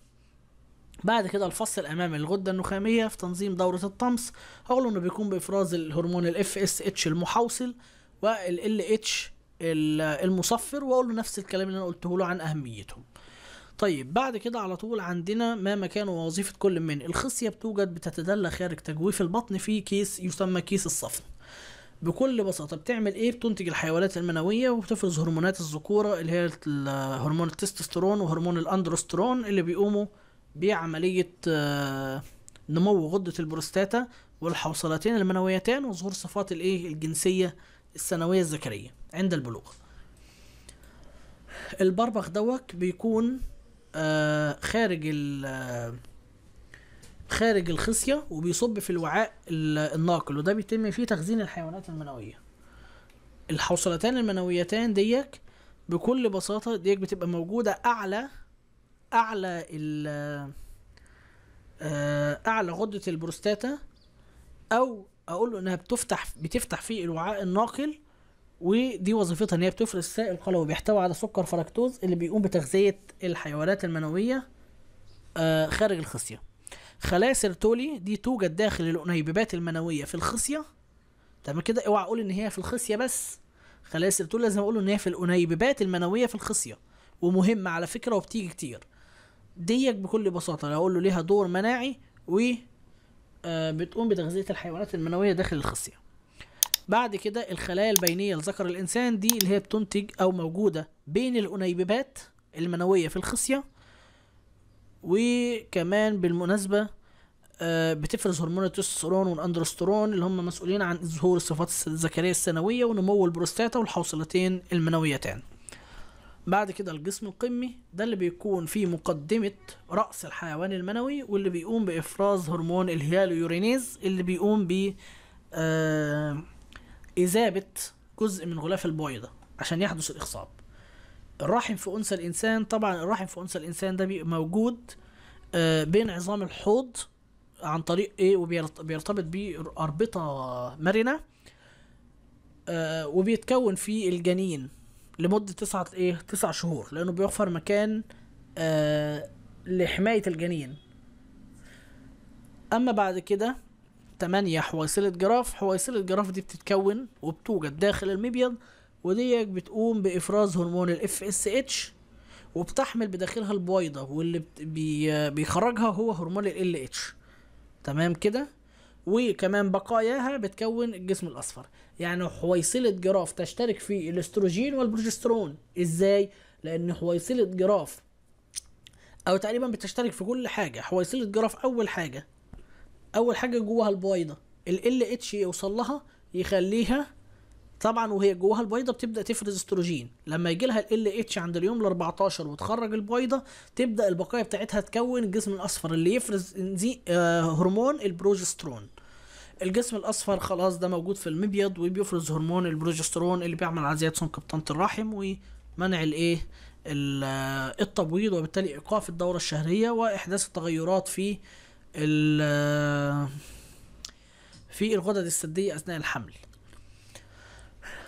بعد كده الفص الامامي للغده النخاميه في تنظيم دوره الطمس هقول انه بيكون بافراز الهرمون الاف اس اتش المحوصل والال اتش المصفر واقول له نفس الكلام اللي انا قلته له عن اهميتهم طيب بعد كده على طول عندنا ما مكان ووظيفه كل من الخصيه بتوجد بتتدلى خارج تجويف البطن في كيس يسمى كيس الصفن بكل بساطه بتعمل ايه بتنتج الحيوانات المنويه وبتفرز هرمونات الذكوره اللي هي هرمون التستوستيرون وهرمون الاندروسترون اللي بيقوموا بعمليه آه، نمو غده البروستاتا والحوصلتين المنويتين وظهور صفات الايه الجنسيه الثانويه الذكريه عند البلوغ البربخ دوت بيكون آه، خارج ال آه، خارج الخصيه وبيصب في الوعاء الناقل وده بيتم فيه تخزين الحيوانات المنويه الحوصلتان المنويتان ديك بكل بساطه ديك بتبقى موجوده اعلى اعلى ال آه، اعلى غده البروستاتا او اقول له انها بتفتح بتفتح في الوعاء الناقل ودي وظيفتها ان هي بتفرز سائل قلوي بيحتوي على سكر فركتوز اللي بيقوم بتغذيه الحيوانات المنويه آه، خارج الخصيه خلايا سيرتولي دي توجد داخل القنيببات المنويه في الخصيه تمام كده اوعى اقول ان هي في الخصيه بس خلايا سيرتولي لازم اقول ان هي في القنيببات المنويه في الخصيه ومهمه على فكره وبتيجي كتير ديك بكل بساطه لو اقول له ليها دور مناعي و آه، بتقوم بتغذيه الحيوانات المنويه داخل الخصيه بعد كده الخلايا البينيه لذكر الانسان دي اللي هي بتنتج او موجوده بين القنيببات المنويه في الخصيه وكمان بالمناسبه آه، بتفرز هرمون التستوستيرون والاندروسترون اللي هم مسؤولين عن ظهور الصفات الذكريه السنويه ونمو البروستاتا والحوصلتين المنويتان بعد كده الجسم القمي ده اللي بيكون فيه مقدمة رأس الحيوان المنوي واللي بيقوم بإفراز هرمون الهيالويورينيز اللي بيقوم ب إذابة آه، جزء من غلاف البويضة عشان يحدث الإخصاب الرحم في انثى الانسان طبعا الرحم في انثى الانسان ده بيبقى موجود آه، بين عظام الحوض عن طريق ايه وبيرتبط بيه اربطه مرنه آه، وبيتكون فيه الجنين لمده تسعة ايه تسع شهور لانه بيوفر مكان آه، لحمايه الجنين اما بعد كده تمانية حويصلة جراف حويصلة جراف دي بتتكون وبتوجد داخل المبيض وديك بتقوم بافراز هرمون الاف اس اتش وبتحمل بداخلها البويضه واللي بي بيخرجها هو هرمون ال اتش تمام كده وكمان بقاياها بتكون الجسم الاصفر يعني حويصله جراف تشترك في الاستروجين والبروجسترون ازاي لان حويصله جراف او تقريبا بتشترك في كل حاجه حويصله جراف اول حاجه اول حاجه جواها البويضه ال اتش يوصل لها يخليها طبعا وهي جواها البيضه بتبدا تفرز استروجين لما يجي لها ال اتش عند اليوم ال 14 وتخرج البيضه تبدا البقايا بتاعتها تكون الجسم الاصفر اللي يفرز آه، هرمون البروجسترون الجسم الاصفر خلاص ده موجود في المبيض وبيفرز هرمون البروجسترون اللي بيعمل على زياده سمك بطانه الرحم ومنع الايه آه، التبويض وبالتالي ايقاف الدوره الشهريه واحداث التغيرات في آه، في الغدد السديه اثناء الحمل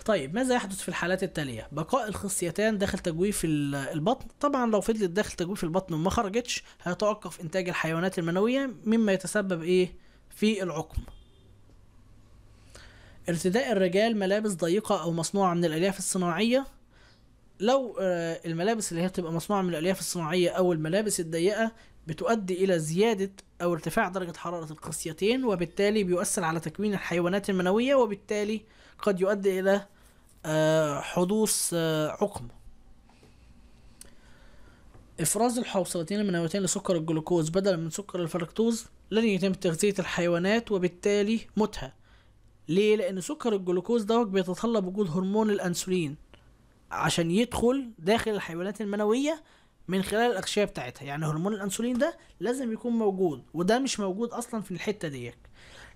طيب ماذا يحدث في الحالات التاليه بقاء الخصيتان داخل تجويف البطن طبعا لو فضلت داخل تجويف البطن وما خرجتش هيتوقف انتاج الحيوانات المنويه مما يتسبب ايه في العقم ارتداء الرجال ملابس ضيقه او مصنوعه من الالياف الصناعيه لو آه، الملابس اللي هي بتبقى مصنوعه من الالياف الصناعيه او الملابس الضيقه بتؤدي الى زياده او ارتفاع درجه حراره القصيتين وبالتالي بيؤثر على تكوين الحيوانات المنويه وبالتالي قد يؤدي الى حدوث آه، عقم افراز الحوصلتين المنويتين لسكر الجلوكوز بدلا من سكر الفركتوز لن يتم تغذية الحيوانات وبالتالي موتها ليه لان سكر الجلوكوز دوت بيتطلب وجود هرمون الانسولين عشان يدخل داخل الحيوانات المنويه من خلال الاغشيه بتاعتها يعني هرمون الانسولين ده لازم يكون موجود وده مش موجود اصلا في الحته ديت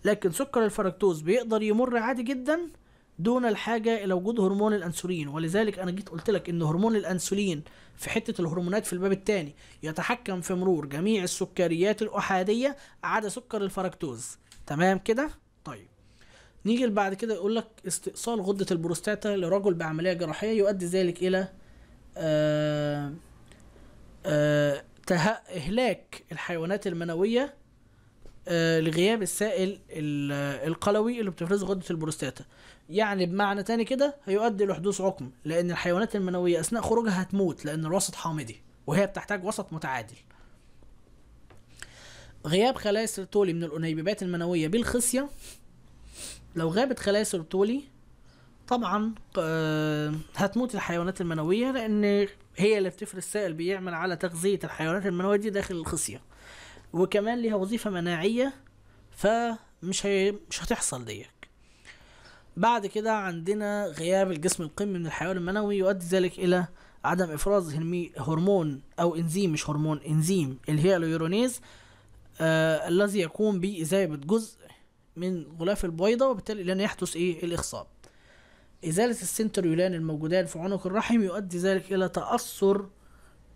لكن سكر الفركتوز بيقدر يمر عادي جدا دون الحاجه الى وجود هرمون الانسولين ولذلك انا جيت قلت لك ان هرمون الانسولين في حته الهرمونات في الباب الثاني يتحكم في مرور جميع السكريات الاحاديه عدا سكر الفركتوز تمام كده طيب نيجي بعد كده يقول لك استئصال غده البروستاتا لرجل بعمليه جراحيه يؤدي ذلك الى آه آه اهلاك الحيوانات المنويه آه لغياب السائل القلوي اللي بتفرزه غده البروستاتا يعني بمعنى تاني كده هيؤدي لحدوث عقم لان الحيوانات المنويه اثناء خروجها هتموت لان الوسط حامضي وهي بتحتاج وسط متعادل غياب خلايا سرتولي من الانيببات المنويه بالخصيه لو غابت خلايا سرتولي طبعا آه، هتموت الحيوانات المنويه لان هي اللي بتفرز السائل بيعمل على تغذيه الحيوانات المنويه دي داخل الخصيه وكمان ليها وظيفه مناعيه فمش هي مش هتحصل ديت بعد كده عندنا غياب الجسم القمي من الحيوان المنوي يؤدي ذلك إلى عدم إفراز هرمون أو إنزيم مش هرمون إنزيم الهيالويرونيز آه الذي يقوم بإذابة جزء من غلاف البويضة وبالتالي لن يحدث إيه الإخصاب إزالة السنتريولان الموجودان في عنق الرحم يؤدي ذلك إلى تأثر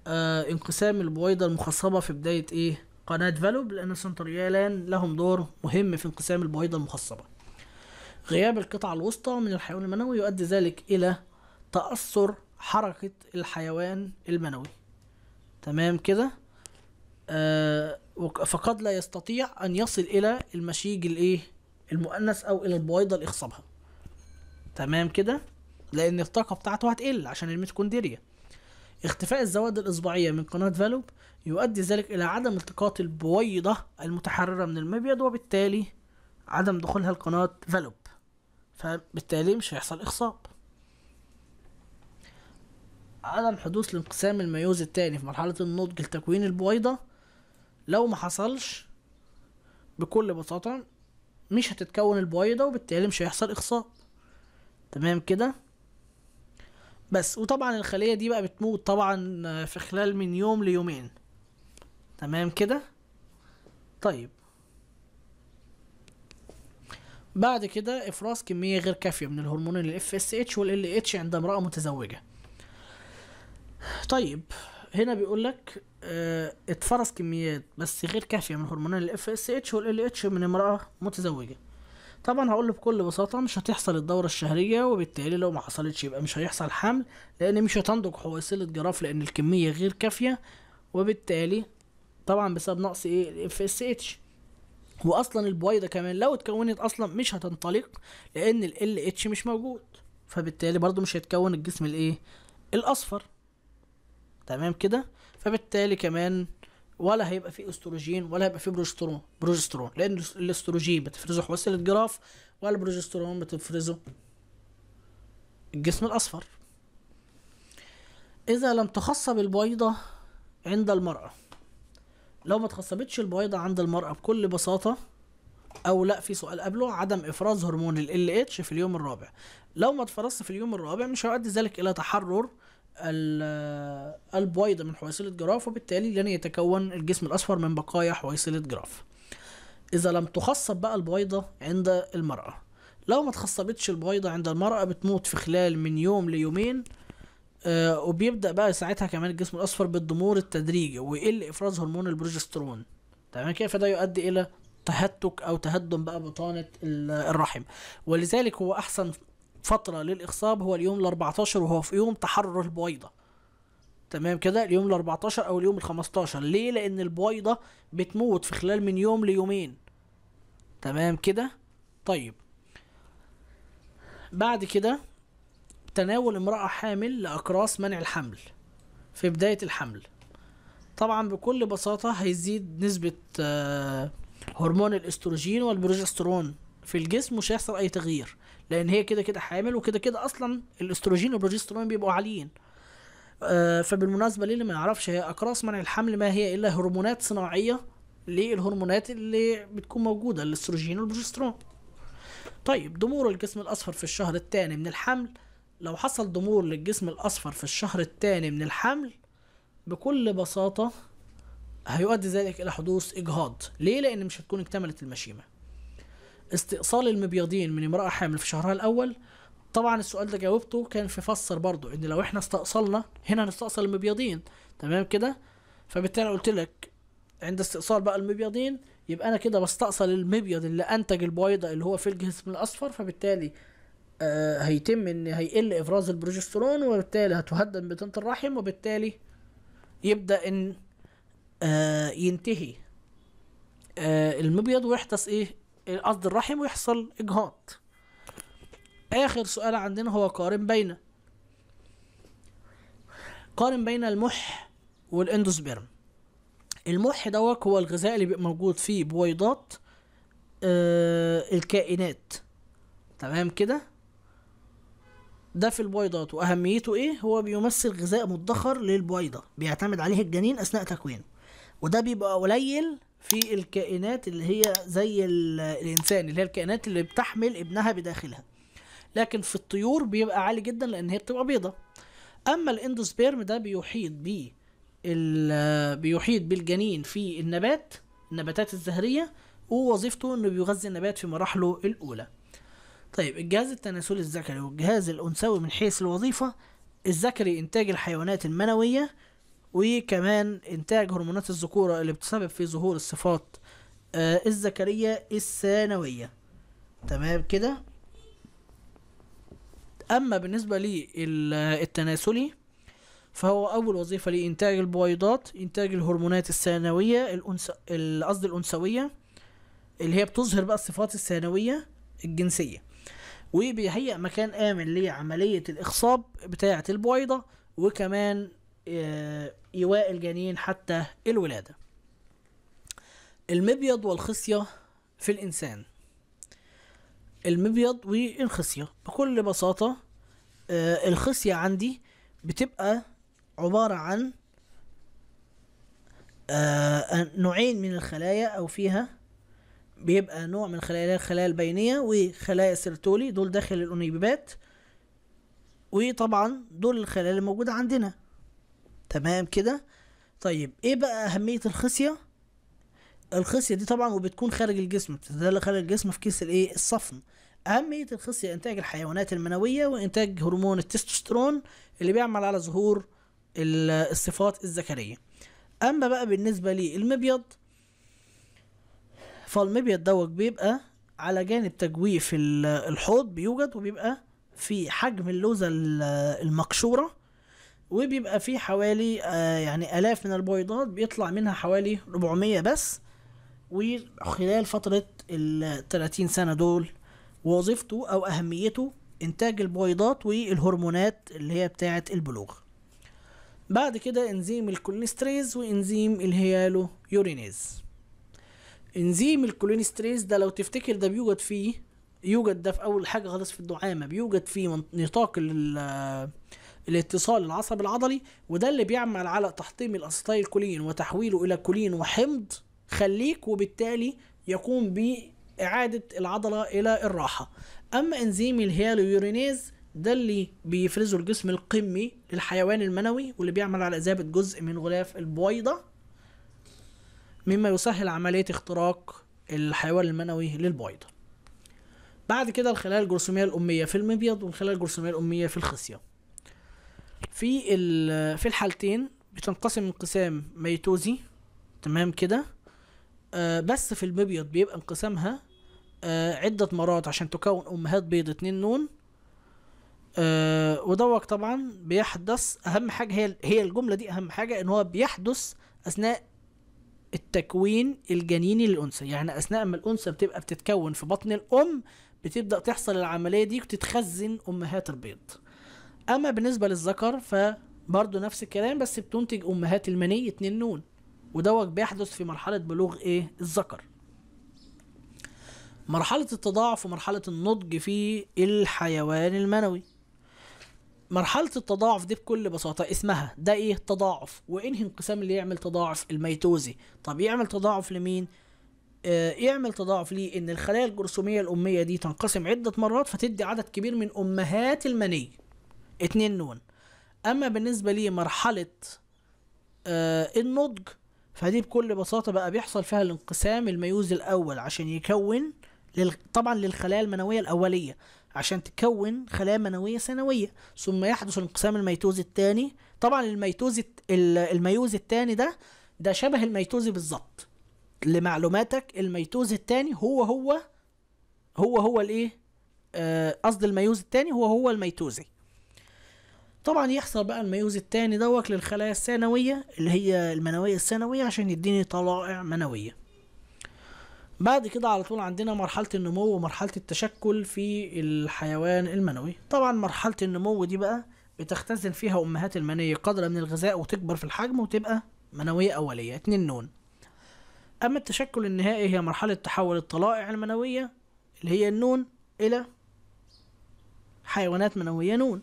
آه انقسام البويضة المخصبة في بداية إيه قناة فالوب لأن السنتريولان لهم دور مهم في انقسام البويضة المخصبة غياب القطع الوسطى من الحيوان المنوي يؤدي ذلك إلى تأثر حركة الحيوان المنوي تمام كده آه فقد لا يستطيع أن يصل إلى المشيج الإيه المؤنث أو إلى البويضة اللي يخصبها تمام كده لأن الطاقة بتاعته هتقل عشان الميتوكوندريا اختفاء الزوائد الإصبعية من قناة فالوب يؤدي ذلك إلى عدم التقاط البويضة المتحررة من المبيض وبالتالي عدم دخولها لقناة فالوب فبالتالي مش هيحصل إخصاب عدم حدوث الانقسام الميوز التاني في مرحلة النضج لتكوين البويضة لو ما حصلش بكل بساطة مش هتتكون البويضة وبالتالي مش هيحصل إخصاب تمام كده بس وطبعا الخلية دي بقى بتموت طبعا في خلال من يوم ليومين تمام كده طيب بعد كده افراز كميه غير كافيه من الهرمونين الاف اس اتش والال اتش عند امراه متزوجه طيب هنا بيقول لك اه اتفرز كميات بس غير كافيه من هرمون الاف اس اتش والال اتش من امراه متزوجه طبعا هقول بكل بساطه مش هتحصل الدوره الشهريه وبالتالي لو ما حصلتش يبقى مش هيحصل حمل لان مش هتنضج حويصله جراف لان الكميه غير كافيه وبالتالي طبعا بسبب نقص ايه الاف اس اتش واصلا البويضه كمان لو اتكونت اصلا مش هتنطلق لان ال اتش مش موجود فبالتالي برضو مش هيتكون الجسم الايه الاصفر تمام كده فبالتالي كمان ولا هيبقى فيه استروجين ولا هيبقى فيه بروجسترون بروجسترون لان الاستروجين بتفرزه حويصل الجراف ولا البروجسترون بتفرزه الجسم الاصفر اذا لم تخصب البويضه عند المراه لو ما اتخصبتش البويضه عند المراه بكل بساطه او لا في سؤال قبله عدم افراز هرمون ال اتش في اليوم الرابع لو ما اتفرزش في اليوم الرابع مش هيؤدي ذلك الى تحرر البويضة من حويصلة جراف وبالتالي لن يتكون الجسم الأصفر من بقايا حويصلة جراف إذا لم تخصب بقى البويضة عند المرأة لو ما تخصبتش البويضة عند المرأة بتموت في خلال من يوم ليومين آه وبيبدا بقى ساعتها كمان الجسم الاصفر بالضمور التدريجي ويقل افراز هرمون البروجسترون تمام كده فده يؤدي الى تهتك او تهدم بقى بطانه الرحم ولذلك هو احسن فتره للاخصاب هو اليوم ال 14 وهو في يوم تحرر البويضه تمام كده اليوم ال 14 او اليوم ال 15 ليه لان البويضه بتموت في خلال من يوم ليومين تمام كده طيب بعد كده تناول امرأة حامل لأقراص منع الحمل في بداية الحمل طبعا بكل بساطة هيزيد نسبة آه، هرمون الاستروجين والبروجسترون في الجسم مش هيحصل أي تغيير لأن هي كده كده حامل وكده كده أصلا الاستروجين والبروجسترون بيبقوا عاليين آه، فبالمناسبة للي ما يعرفش هي أقراص منع الحمل ما هي إلا هرمونات صناعية للهرمونات اللي بتكون موجودة الاستروجين والبروجسترون طيب ضمور الجسم الأصفر في الشهر الثاني من الحمل لو حصل ضمور للجسم الأصفر في الشهر الثاني من الحمل بكل بساطة هيؤدي ذلك إلى حدوث إجهاض ليه؟ لأن مش هتكون اكتملت المشيمة استئصال المبيضين من امرأة حامل في شهرها الأول طبعا السؤال ده جاوبته كان في فسر برضو ان لو احنا استأصلنا هنا هنستأصل المبيضين تمام كده فبالتالي قلت لك عند استئصال بقى المبيضين يبقى انا كده بستأصل المبيض اللي انتج البويضة اللي هو في الجسم الاصفر فبالتالي آه، هيتم ان هيقل افراز البروجسترون وبالتالي هتهدد بطنة الرحم وبالتالي يبدا ان آه، ينتهي آه، المبيض ويحدث ايه قصد الرحم ويحصل اجهاض اخر سؤال عندنا هو قارن بين قارن بين المح والاندوسبيرم المح دوت هو الغذاء اللي بيبقى موجود فيه بويضات الكائنات تمام كده ده في البويضات واهميته ايه هو بيمثل غذاء مدخر للبويضه بيعتمد عليه الجنين اثناء تكوينه وده بيبقى قليل في الكائنات اللي هي زي الانسان اللي هي الكائنات اللي بتحمل ابنها بداخلها لكن في الطيور بيبقى عالي جدا لان هي بتبقى بيضه اما الاندوسبيرم ده بيحيط بيه بيحيط بالجنين في النبات النباتات الزهريه ووظيفته انه بيغذي النبات في مراحله الاولى طيب الجهاز التناسلي الذكري والجهاز الأنثوي من حيث الوظيفة الذكري إنتاج الحيوانات المنوية وكمان إنتاج هرمونات الذكورة اللي بتسبب في ظهور الصفات آه، الذكرية الثانوية تمام كده أما بالنسبة للتناسلي فهو أول وظيفة ليه إنتاج البويضات إنتاج الهرمونات الثانوية قصدي الأنثوية اللي هي بتظهر بقى الصفات الثانوية الجنسية وبيهيئ مكان آمن لعملية الإخصاب بتاعة البويضة وكمان آه، إيواء الجنين حتى الولادة المبيض والخصية في الإنسان المبيض والخصية بكل بساطة آه، الخصية عندي بتبقى عبارة عن آه، نوعين من الخلايا أو فيها بيبقى نوع من خلايا الخلايا البينيه وخلايا سيرتولي دول داخل الانيبيبات وطبعا دول الخلايا اللي موجوده عندنا تمام كده طيب ايه بقى اهميه الخصيه الخصيه دي طبعا وبتكون خارج الجسم بتتدلى خارج الجسم في كيس الايه الصفن اهميه الخصيه انتاج الحيوانات المنويه وانتاج هرمون التستوستيرون اللي بيعمل على ظهور الصفات الذكريه اما بقى بالنسبه للمبيض فالمبيض دوت بيبقى على جانب تجويف الحوض بيوجد وبيبقى في حجم اللوزة المقشورة وبيبقى في حوالي آه، يعني آلاف من البويضات بيطلع منها حوالي 400 بس وخلال فترة ال 30 سنة دول وظيفته أو أهميته إنتاج البويضات والهرمونات اللي هي بتاعة البلوغ بعد كده إنزيم الكوليستريز وإنزيم الهيالو يورينيز انزيم الكولينستريز ده لو تفتكر ده بيوجد فيه يوجد ده في اول حاجه خالص في الدعامه بيوجد في نطاق آه، الاتصال العصب العضلي وده اللي بيعمل على تحطيم الاسيتايل كولين وتحويله الى كولين وحمض خليك وبالتالي يقوم بإعادة العضلة إلى الراحة أما إنزيم الهيالويورينيز ده اللي بيفرزه الجسم القمي للحيوان المنوي واللي بيعمل على إذابة جزء من غلاف البويضة مما يسهل عملية اختراق الحيوان المنوي للبويضة بعد كده الخلايا الجرثومية الأمية في المبيض والخلايا الجرثومية الأمية في الخصية في في الحالتين بتنقسم انقسام ميتوزي تمام كده آه بس في المبيض بيبقى انقسامها آه عدة مرات عشان تكون أمهات بيض اتنين نون آه ودوك طبعا بيحدث أهم حاجة هي هي الجملة دي أهم حاجة إن هو بيحدث أثناء التكوين الجنيني للانثى يعني اثناء ما الانثى بتبقى بتتكون في بطن الام بتبدا تحصل العمليه دي وتتخزن امهات البيض اما بالنسبه للذكر فبرضه نفس الكلام بس بتنتج امهات المني اتنين نون ودوت بيحدث في مرحله بلوغ ايه الذكر مرحله التضاعف ومرحله النضج في الحيوان المنوي مرحلة التضاعف دي بكل بساطة اسمها ده ايه تضاعف وانهي انقسام اللي يعمل تضاعف الميتوزي طب يعمل تضاعف لمين آه يعمل تضاعف ليه ان الخلايا الجرثومية الامية دي تنقسم عدة مرات فتدي عدد كبير من امهات المني اتنين نون اما بالنسبة لي مرحلة آه النضج فدي بكل بساطة بقى بيحصل فيها الانقسام الميوزي الاول عشان يكون طبعا للخلايا المنوية الاولية عشان تكون خلايا منويه ثانويه ثم يحدث انقسام الميتوز الثاني طبعا الميتوز الميوز الثاني ده ده شبه الميتوز بالظبط لمعلوماتك الميتوز الثاني هو هو هو هو الايه آه، قصد آه الميوز الثاني هو هو الميتوزي طبعا يحصل بقى الميوز الثاني دوت للخلايا الثانويه اللي هي المنويه الثانويه عشان يديني طلائع منويه بعد كده على طول عندنا مرحله النمو ومرحله التشكل في الحيوان المنوي طبعا مرحله النمو دي بقى بتختزن فيها امهات المنية قدر من الغذاء وتكبر في الحجم وتبقى منويه اوليه اتنين نون اما التشكل النهائي هي مرحله تحول الطلائع المنويه اللي هي النون الى حيوانات منويه نون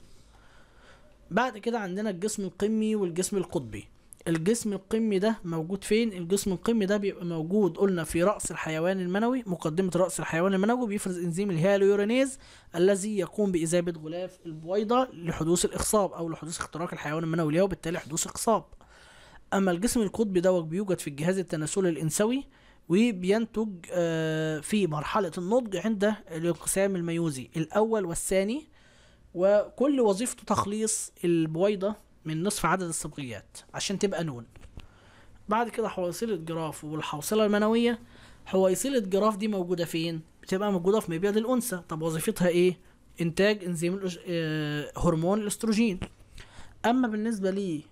بعد كده عندنا الجسم القمي والجسم القطبي الجسم القمي ده موجود فين الجسم القمي ده بيبقى موجود قلنا في رأس الحيوان المنوي مقدمة رأس الحيوان المنوي بيفرز انزيم الهالويورينيز الذي يقوم بإذابة غلاف البويضة لحدوث الإخصاب أو لحدوث اختراق الحيوان المنوي له وبالتالي حدوث إخصاب أما الجسم القطبي دوت بيوجد في الجهاز التناسلي الانثوي وبينتج آه، في مرحلة النضج عند الانقسام الميوزي الأول والثاني وكل وظيفته تخليص البويضة من نصف عدد الصبغيات عشان تبقى نون بعد كده حويصلة جراف والحوصلة المنوية حويصلة جراف دي موجودة فين؟ بتبقى موجودة في مبيض الأنثى طب وظيفتها إيه؟ إنتاج إنزيم الأش... آه... هرمون الأستروجين أما بالنسبة لي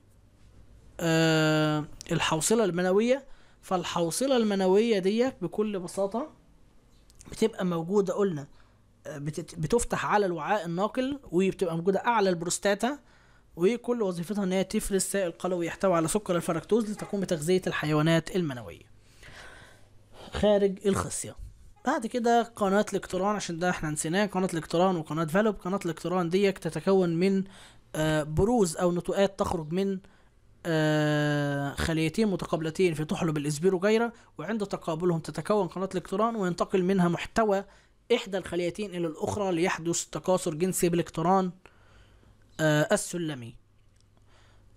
آه... الحوصلة المنوية فالحوصلة المنوية ديت بكل بساطة بتبقى موجودة قلنا آه، بتفتح على الوعاء الناقل وبتبقى موجودة أعلى البروستاتا وهي كل وظيفتها ان هي تفرز سائل قلوي يحتوي على سكر الفركتوز لتقوم بتغذية الحيوانات المنوية خارج الخصية بعد كده قناة الاقتران عشان ده احنا نسيناه قناة الاقتران وقناة فالوب قناة الاقتران ديك تتكون من آه، بروز او نتوءات تخرج من آه، خليتين متقابلتين في طحلب الاسبيروجيرا وعند تقابلهم تتكون قناة الاقتران وينتقل منها محتوى إحدى الخليتين إلى الأخرى ليحدث تكاثر جنسي بالاقتران آه، السلمي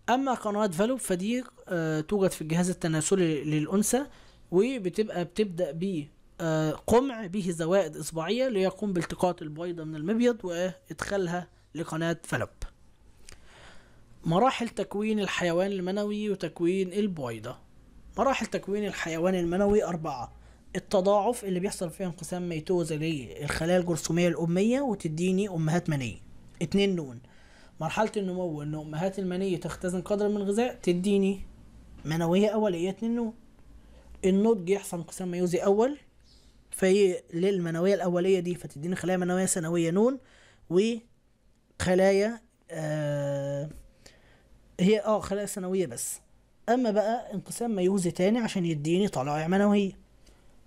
اما قنوات فالوب فدي آه، توجد في الجهاز التناسلي للانثى وبتبقى بتبدا ب آه، قمع به زوائد اصبعيه ليقوم بالتقاط البيضه من المبيض وادخالها لقناه فالوب مراحل تكوين الحيوان المنوي وتكوين البويضة مراحل تكوين الحيوان المنوي أربعة التضاعف اللي بيحصل فيها انقسام ميتوزا للخلايا الجرثومية الأمية وتديني أمهات منية اتنين نون مرحله النمو ان امهات المنيه تختزن قدر من الغذاء تديني منويه اوليه للنوم النضج يحصل انقسام ميوزي اول في للمنويه الاوليه دي فتديني خلايا منويه ثانويه نون وخلايا آه هي اه خلايا ثانويه بس اما بقى انقسام ميوزي تاني عشان يديني طلائع منويه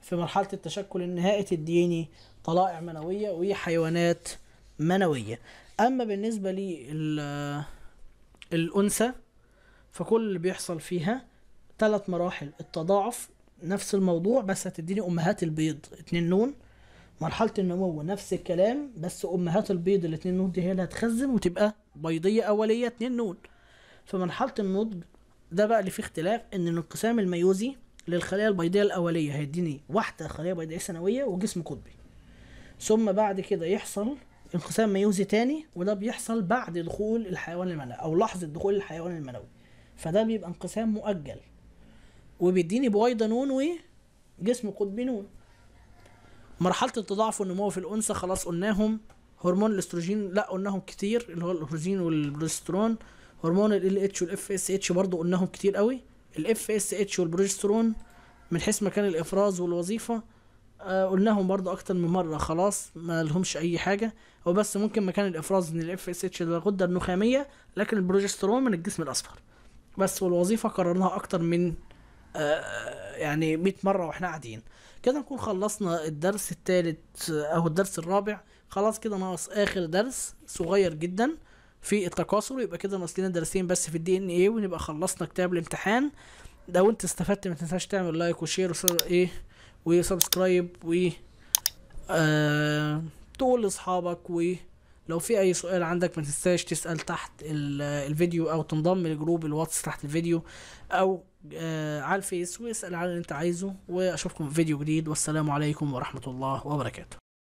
في مرحله التشكل النهائي تديني طلائع منويه وحيوانات منويه اما بالنسبه الانثى فكل اللي بيحصل فيها ثلاث مراحل التضاعف نفس الموضوع بس هتديني امهات البيض اتنين نون مرحلة النمو نفس الكلام بس امهات البيض الاتنين نون دي هي اللي هتخزن وتبقى بيضية اولية اتنين نون فمرحلة النضج ده بقى اللي فيه اختلاف ان الانقسام الميوزي للخلايا البيضية الاولية هيديني واحدة خلايا بيضية سنوية وجسم قطبي ثم بعد كده يحصل انقسام ميوزي تاني وده بيحصل بعد دخول الحيوان المنوي او لحظه دخول الحيوان المنوي فده بيبقى انقسام مؤجل وبيديني بويضه نون وجسم قطبي نون مرحله التضاعف والنمو في الانثى خلاص قلناهم هرمون الاستروجين لا قلناهم كتير اللي هو الاستروجين والبروجسترون هرمون ال ال اتش والاف اس اتش برضه قلناهم كتير قوي الاف اس اتش والبروجسترون من حيث مكان الافراز والوظيفه آه، قلناهم برضو اكتر من مره خلاص ما لهمش اي حاجه هو بس ممكن مكان الافراز من الاف اس اتش الغده النخاميه لكن البروجسترون من الجسم الاصفر بس والوظيفه قررناها اكتر من آه، يعني 100 مره واحنا قاعدين كده نكون خلصنا الدرس الثالث آه، او الدرس الرابع خلاص كده ناقص اخر درس صغير جدا في التكاثر يبقى كده ناقص لنا درسين بس في الدي ان ايه ونبقى خلصنا كتاب الامتحان لو انت استفدت ما تنساش تعمل لايك وشير وصل ايه وسبسكرايب و آه، تقول لاصحابك ولو في اي سؤال عندك ما تنساش تسال تحت الفيديو او تنضم لجروب الواتس تحت الفيديو او آه، على الفيس واسال على اللي انت عايزه واشوفكم في فيديو جديد والسلام عليكم ورحمه الله وبركاته